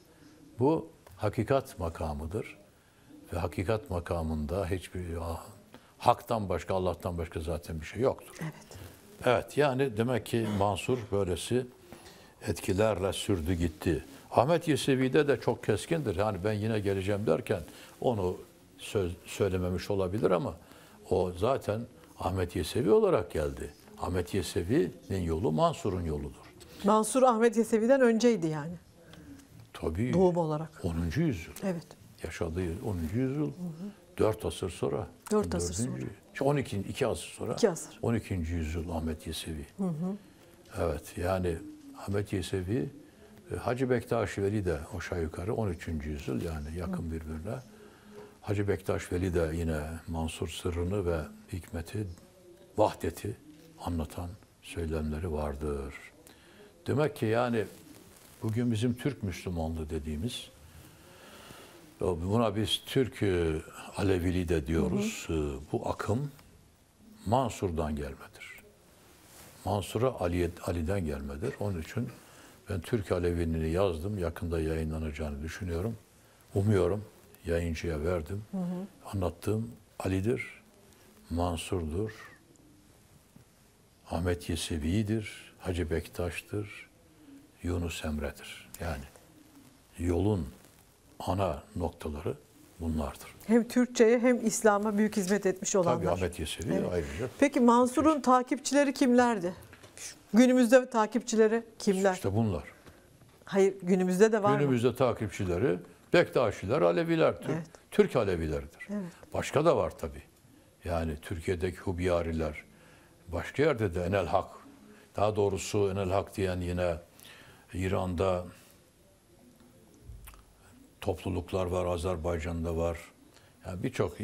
Bu hakikat makamıdır. Ve hakikat makamında hiçbir ah, haktan başka, Allah'tan başka zaten bir şey yoktur. Evet. Evet yani demek ki Mansur böylesi etkilerle sürdü gitti. Ahmet Yesevi'de de çok keskindir. Yani ben yine geleceğim derken onu söz, söylememiş olabilir ama o zaten Ahmet Yesevi olarak geldi. Ahmet Yesevi'nin yolu Mansur'un yoludur. Mansur Ahmet Yesevi'den önceydi yani. Tabii. Doğum olarak. 10. yüzyıl. Evet. Yaşadığı 10. yüzyıl. Hı hı. 4 asır sonra. 4 asır sonra. 12. 2 asır sonra. 2 asır. 12. yüzyıl Ahmet Yesevi. Hı hı. Evet yani Ahmet Yesevi e, Hacı Bektaş Veli de aşağı yukarı 13. yüzyıl yani yakın birbirine. Hacı Bektaş Veli de yine Mansur sırrını ve hikmeti, vahdeti anlatan söylemleri vardır. Demek ki yani bugün bizim Türk Müslümanlığı dediğimiz e, buna biz Türk e, Alevili de diyoruz. Hı hı. Bu akım Mansur'dan gelmedir. Mansur'a Ali, Ali'den gelmedir. Onun için ben Türk Aleviliğini yazdım. Yakında yayınlanacağını düşünüyorum. Umuyorum. Yayıncıya verdim. Hı hı. Anlattığım Ali'dir, Mansur'dur, Ahmet Yesevi'dir, Hacı Bektaş'tır, Yunus Emre'dir. Yani yolun ana noktaları bunlardır. Hem Türkçe'ye hem İslam'a büyük hizmet etmiş olanlar. Tabii Ahmet Yesevi evet. ayrıca. Peki Mansur'un takipçileri kimlerdi? Günümüzde takipçileri kimler? İşte bunlar. Hayır günümüzde de var Günümüzde mı? takipçileri Bektaşiler, Aleviler, Türk, evet. Türk Alevileridir. Evet. Başka da var tabii. Yani Türkiye'deki Hubiyariler, başka yerde de Enel Hak, daha doğrusu Enel Hak diyen yine İran'da topluluklar var, Azerbaycan'da var. Yani birçok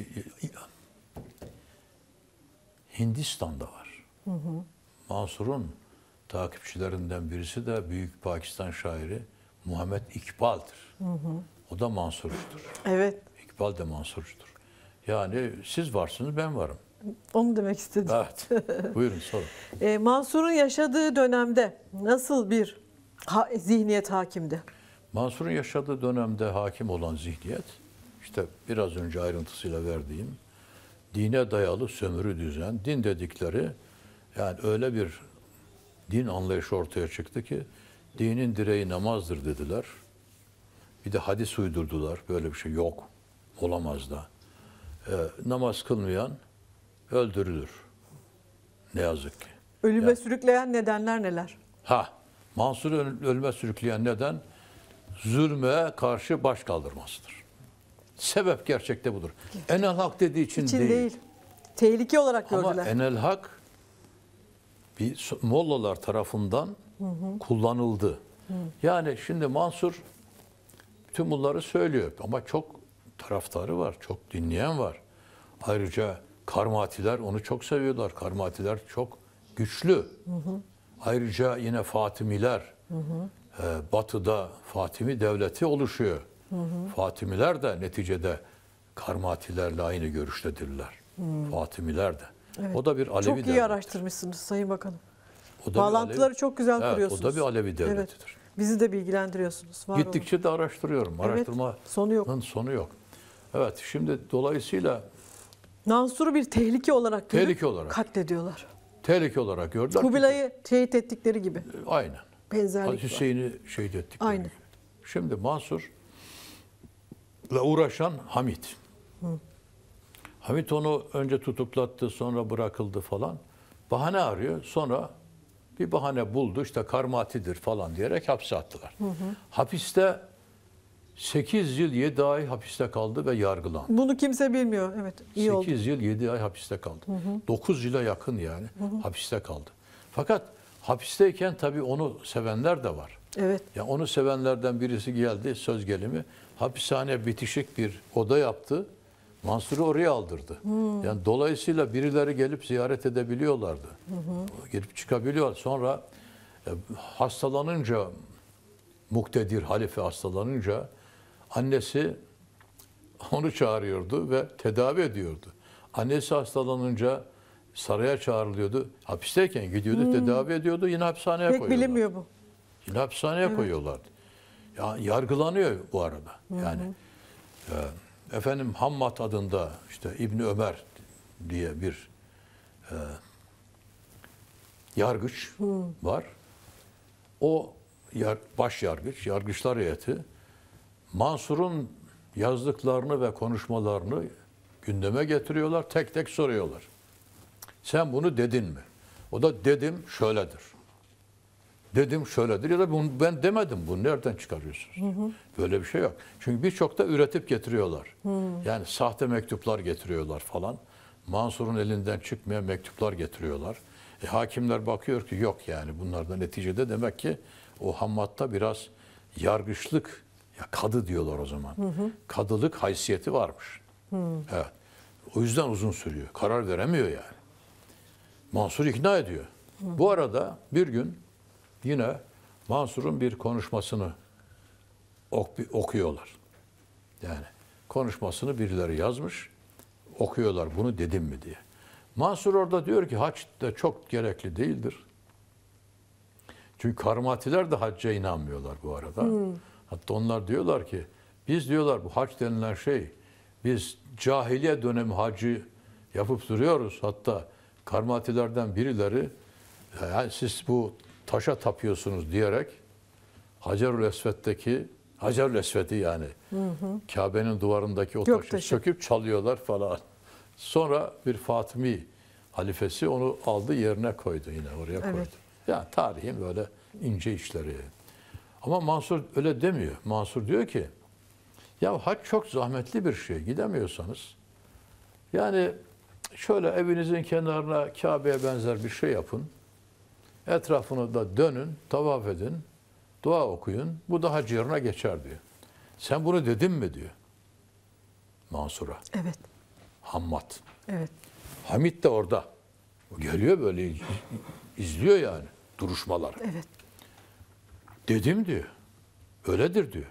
Hindistan'da var. Hı hı. Mansur'un takipçilerinden birisi de büyük Pakistan şairi Muhammed İkbal'dir. Hı hı. O da Mansurcudur. Evet. İkbal de Mansurcudur. Yani siz varsınız ben varım. Onu demek istedim. Evet. [laughs] Buyurun sorun. E, Mansur'un yaşadığı dönemde nasıl bir ha zihniyet hakimdi? Mansur'un yaşadığı dönemde hakim olan zihniyet işte biraz önce ayrıntısıyla verdiğim dine dayalı sömürü düzen, din dedikleri yani öyle bir din anlayışı ortaya çıktı ki dinin direği namazdır dediler. Bir de hadis uydurdular. Böyle bir şey yok. Olamaz da. E, namaz kılmayan öldürülür. Ne yazık ki. Ölüme yani, sürükleyen nedenler neler? Ha, mansur ölüme sürükleyen neden zulme karşı baş kaldırmasıdır. Sebep gerçekte budur. Enel Hak dediği için, için değil. değil. Tehlike olarak Ama gördüler. Ama Enel Hak bir Mollalar tarafından hı hı. kullanıldı. Hı. Yani şimdi Mansur bütün bunları söylüyor ama çok taraftarı var, çok dinleyen var. Ayrıca Karmatiler onu çok seviyorlar. Karmatiler çok güçlü. Hı hı. Ayrıca yine Fatimiler, hı hı. E, Batı'da Fatimi devleti oluşuyor. Hı hı. Fatimiler de neticede Karmatilerle aynı görüştedirler. Hı. Fatimiler de. Evet. O da bir Alevi Çok iyi devlet. araştırmışsınız Sayın Bakanım. O da Bağlantıları Alevi, çok güzel evet, kuruyorsunuz. O da bir Alevi devletidir. Evet. Bizi de bilgilendiriyorsunuz. Var Gittikçe olun. de araştırıyorum. Araştırma. evet, sonu yok. Sonu yok. Evet şimdi dolayısıyla Nansuru bir tehlike olarak görüp tehlike olarak. katlediyorlar. Tehlike olarak gördüler. Kubilay'ı şehit ettikleri gibi. E, aynen. Benzerlik Hüseyin'i şehit ettikleri Aynen. gibi. Şimdi Mansur ile uğraşan Hamit. Hı. Hamit onu önce tutuklattı sonra bırakıldı falan. Bahane arıyor sonra bir bahane buldu işte karmatidir falan diyerek hapse attılar. Hı hı. Hapiste 8 yıl 7 ay hapiste kaldı ve yargılandı. Bunu kimse bilmiyor. Evet. Iyi 8 oldu. yıl 7 ay hapiste kaldı. Hı hı. 9 yıla yakın yani hı hı. hapiste kaldı. Fakat hapisteyken tabii onu sevenler de var. Evet. Ya yani onu sevenlerden birisi geldi söz gelimi. Hapishane bitişik bir oda yaptı Mansur'u oraya aldırdı. Hmm. Yani dolayısıyla birileri gelip ziyaret edebiliyorlardı. Hmm. Gelip çıkabiliyor. Sonra e, hastalanınca muktedir halife hastalanınca annesi onu çağırıyordu ve tedavi ediyordu. Annesi hastalanınca saraya çağrılıyordu. Hapisteyken gidiyordu, hmm. tedavi ediyordu. Yine hapishaneye Pek koyuyorlar. bilinmiyor bu. Yine hapishaneye evet. koyuyorlardı. Ya, yargılanıyor bu arada. Yani hmm. e, efendim Hammat adında işte İbni Ömer diye bir e, yargıç Hı. var. O yar, baş yargıç, yargıçlar heyeti Mansur'un yazdıklarını ve konuşmalarını gündeme getiriyorlar, tek tek soruyorlar. Sen bunu dedin mi? O da dedim şöyledir dedim şöyledir ya da bunu ben demedim bunu nereden çıkarıyorsunuz? Hı hı. Böyle bir şey yok. Çünkü birçok da üretip getiriyorlar. Hı. Yani sahte mektuplar getiriyorlar falan. Mansur'un elinden çıkmayan mektuplar getiriyorlar. E, hakimler bakıyor ki yok yani bunlarda neticede demek ki o hammatta biraz yargıçlık ya kadı diyorlar o zaman. Hı hı. Kadılık haysiyeti varmış. Hı. Evet. O yüzden uzun sürüyor. Karar veremiyor yani. Mansur ikna ediyor. Hı. Bu arada bir gün yine Mansur'un bir konuşmasını ok- okuyorlar. Yani konuşmasını birileri yazmış, okuyorlar bunu dedim mi diye. Mansur orada diyor ki haç da çok gerekli değildir. Çünkü karmatiler de hacca inanmıyorlar bu arada. Hmm. Hatta onlar diyorlar ki biz diyorlar bu hac denilen şey biz cahiliye dönemi hacı yapıp duruyoruz. Hatta karmatilerden birileri yani siz bu taşa tapıyorsunuz diyerek Hacerül Esved'deki Hacerül Esved'i yani Kabe'nin duvarındaki o Yok taşı, taşı söküp çalıyorlar falan. Sonra bir Fatmi halifesi onu aldı yerine koydu yine oraya koydu. Evet. Yani tarihin böyle ince işleri. Ama Mansur öyle demiyor. Mansur diyor ki ya hac çok zahmetli bir şey gidemiyorsanız yani şöyle evinizin kenarına Kabe'ye benzer bir şey yapın. Etrafını da dönün, tavaf edin, dua okuyun. Bu daha hac geçer diyor. Sen bunu dedin mi diyor. Mansur'a. Evet. Hammat. Evet. Hamit de orada. Geliyor böyle izliyor yani duruşmalar. Evet. Dedim diyor. Öyledir diyor.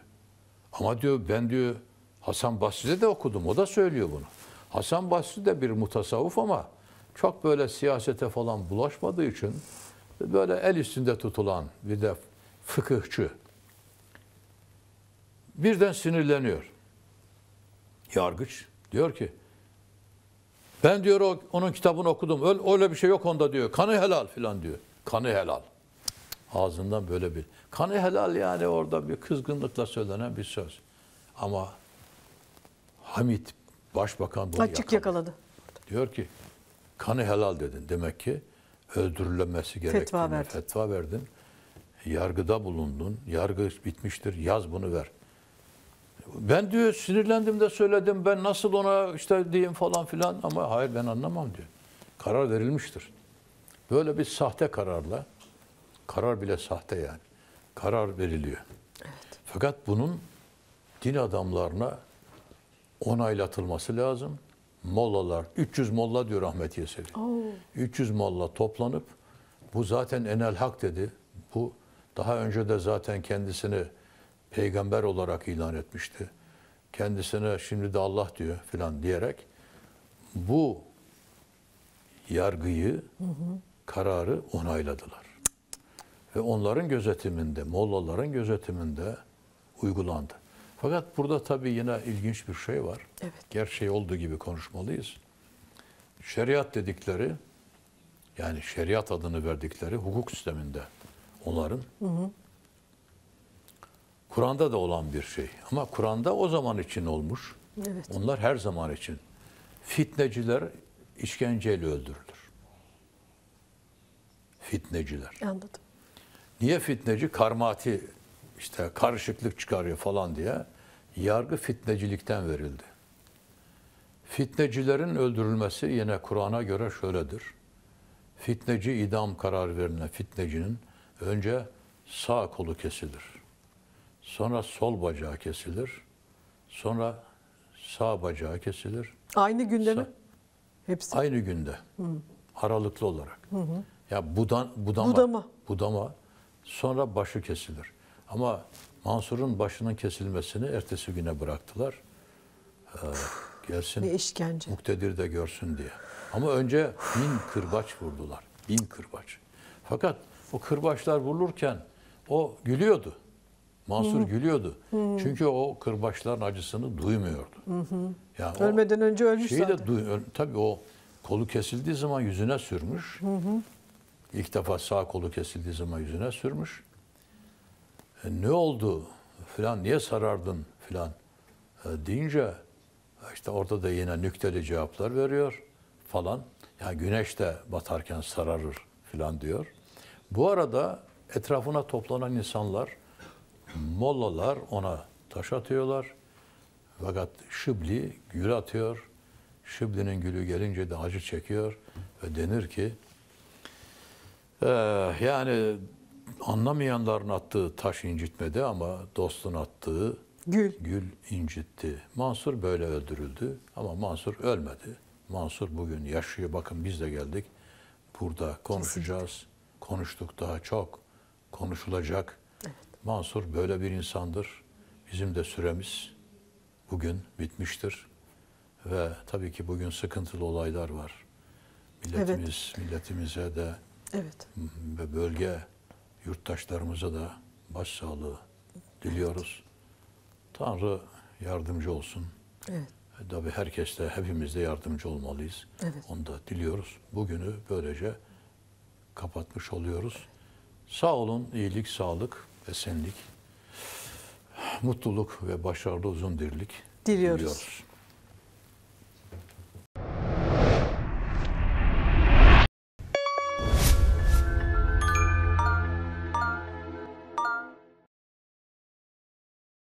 Ama diyor ben diyor Hasan Basri'de de okudum. O da söylüyor bunu. Hasan Basri de bir mutasavvuf ama çok böyle siyasete falan bulaşmadığı için böyle el üstünde tutulan bir de fıkıhçı birden sinirleniyor. Yargıç diyor ki ben diyor o, onun kitabını okudum. Öyle, öyle bir şey yok onda diyor. Kanı helal filan diyor. Kanı helal. Ağzından böyle bir. Kanı helal yani orada bir kızgınlıkla söylenen bir söz. Ama Hamit Başbakan bunu Açık yakaladı. yakaladı. Diyor ki kanı helal dedin. Demek ki öldürülemesi gerektiğini fetva, fetva verdin. Yargıda bulundun. Yargı bitmiştir. Yaz bunu ver. Ben diyor sinirlendim de söyledim. Ben nasıl ona işte diyeyim falan filan ama hayır ben anlamam diyor. Karar verilmiştir. Böyle bir sahte kararla karar bile sahte yani. Karar veriliyor. Evet. Fakat bunun din adamlarına onaylatılması lazım mollalar, 300 molla diyor Ahmet Yesevi. Oo. 300 molla toplanıp bu zaten enel hak dedi. Bu daha önce de zaten kendisini peygamber olarak ilan etmişti. Kendisine şimdi de Allah diyor filan diyerek bu yargıyı, hı hı. kararı onayladılar. Ve onların gözetiminde, mollaların gözetiminde uygulandı. Fakat burada tabii yine ilginç bir şey var. Evet. Gerçeği olduğu gibi konuşmalıyız. Şeriat dedikleri yani şeriat adını verdikleri hukuk sisteminde onların Kur'an'da da olan bir şey. Ama Kur'an'da o zaman için olmuş. Evet. Onlar her zaman için. Fitneciler işkenceyle öldürülür. Fitneciler. Anladım. Niye fitneci? Karmati işte karışıklık çıkarıyor falan diye yargı fitnecilikten verildi. Fitnecilerin öldürülmesi yine Kur'an'a göre şöyledir. Fitneci idam kararı verilen fitnecinin önce sağ kolu kesilir. Sonra sol bacağı kesilir. Sonra sağ bacağı kesilir. Aynı günde Sa- mi? Hepsi. Aynı günde. Hı. Aralıklı olarak. Hı hı. Ya budan, budama. Budama. Budama. Sonra başı kesilir. Ama Mansur'un başının kesilmesini ertesi güne bıraktılar. Ee, gelsin ne işkence. muktedir de görsün diye. Ama önce bin kırbaç vurdular. Bin kırbaç. Fakat o kırbaçlar vurulurken o gülüyordu. Mansur hı. gülüyordu. Hı. Çünkü o kırbaçların acısını duymuyordu. Hı hı. Yani Ölmeden önce ölmüş şeyi zaten. De duy, tabii o kolu kesildiği zaman yüzüne sürmüş. Hı hı. İlk defa sağ kolu kesildiği zaman yüzüne sürmüş. E, ne oldu filan niye sarardın filan e, deyince işte orada da yine nükteli cevaplar veriyor falan. Yani güneş de batarken sararır filan diyor. Bu arada etrafına toplanan insanlar mollalar ona taş atıyorlar. Fakat Şibli gül atıyor. Şibli'nin gülü gelince de acı çekiyor ve denir ki e, yani Anlamayanların attığı taş incitmedi ama dostun attığı gül, gül incitti. Mansur böyle öldürüldü ama Mansur ölmedi. Mansur bugün yaşıyor. Bakın biz de geldik. Burada konuşacağız. Kesinlikle. Konuştuk daha çok. Konuşulacak. Evet. Mansur böyle bir insandır. Bizim de süremiz bugün bitmiştir. Ve tabii ki bugün sıkıntılı olaylar var. Milletimiz, evet. milletimize de evet. ve bölge yurttaşlarımıza da başsağlığı diliyoruz. Tanrı yardımcı olsun. Evet. E, tabii herkeste, hepimizde yardımcı olmalıyız. Evet. Onu da diliyoruz. Bugünü böylece kapatmış oluyoruz. Sağ olun, iyilik, sağlık, esenlik, mutluluk ve başarılı uzun dirlik diliyoruz. diliyoruz.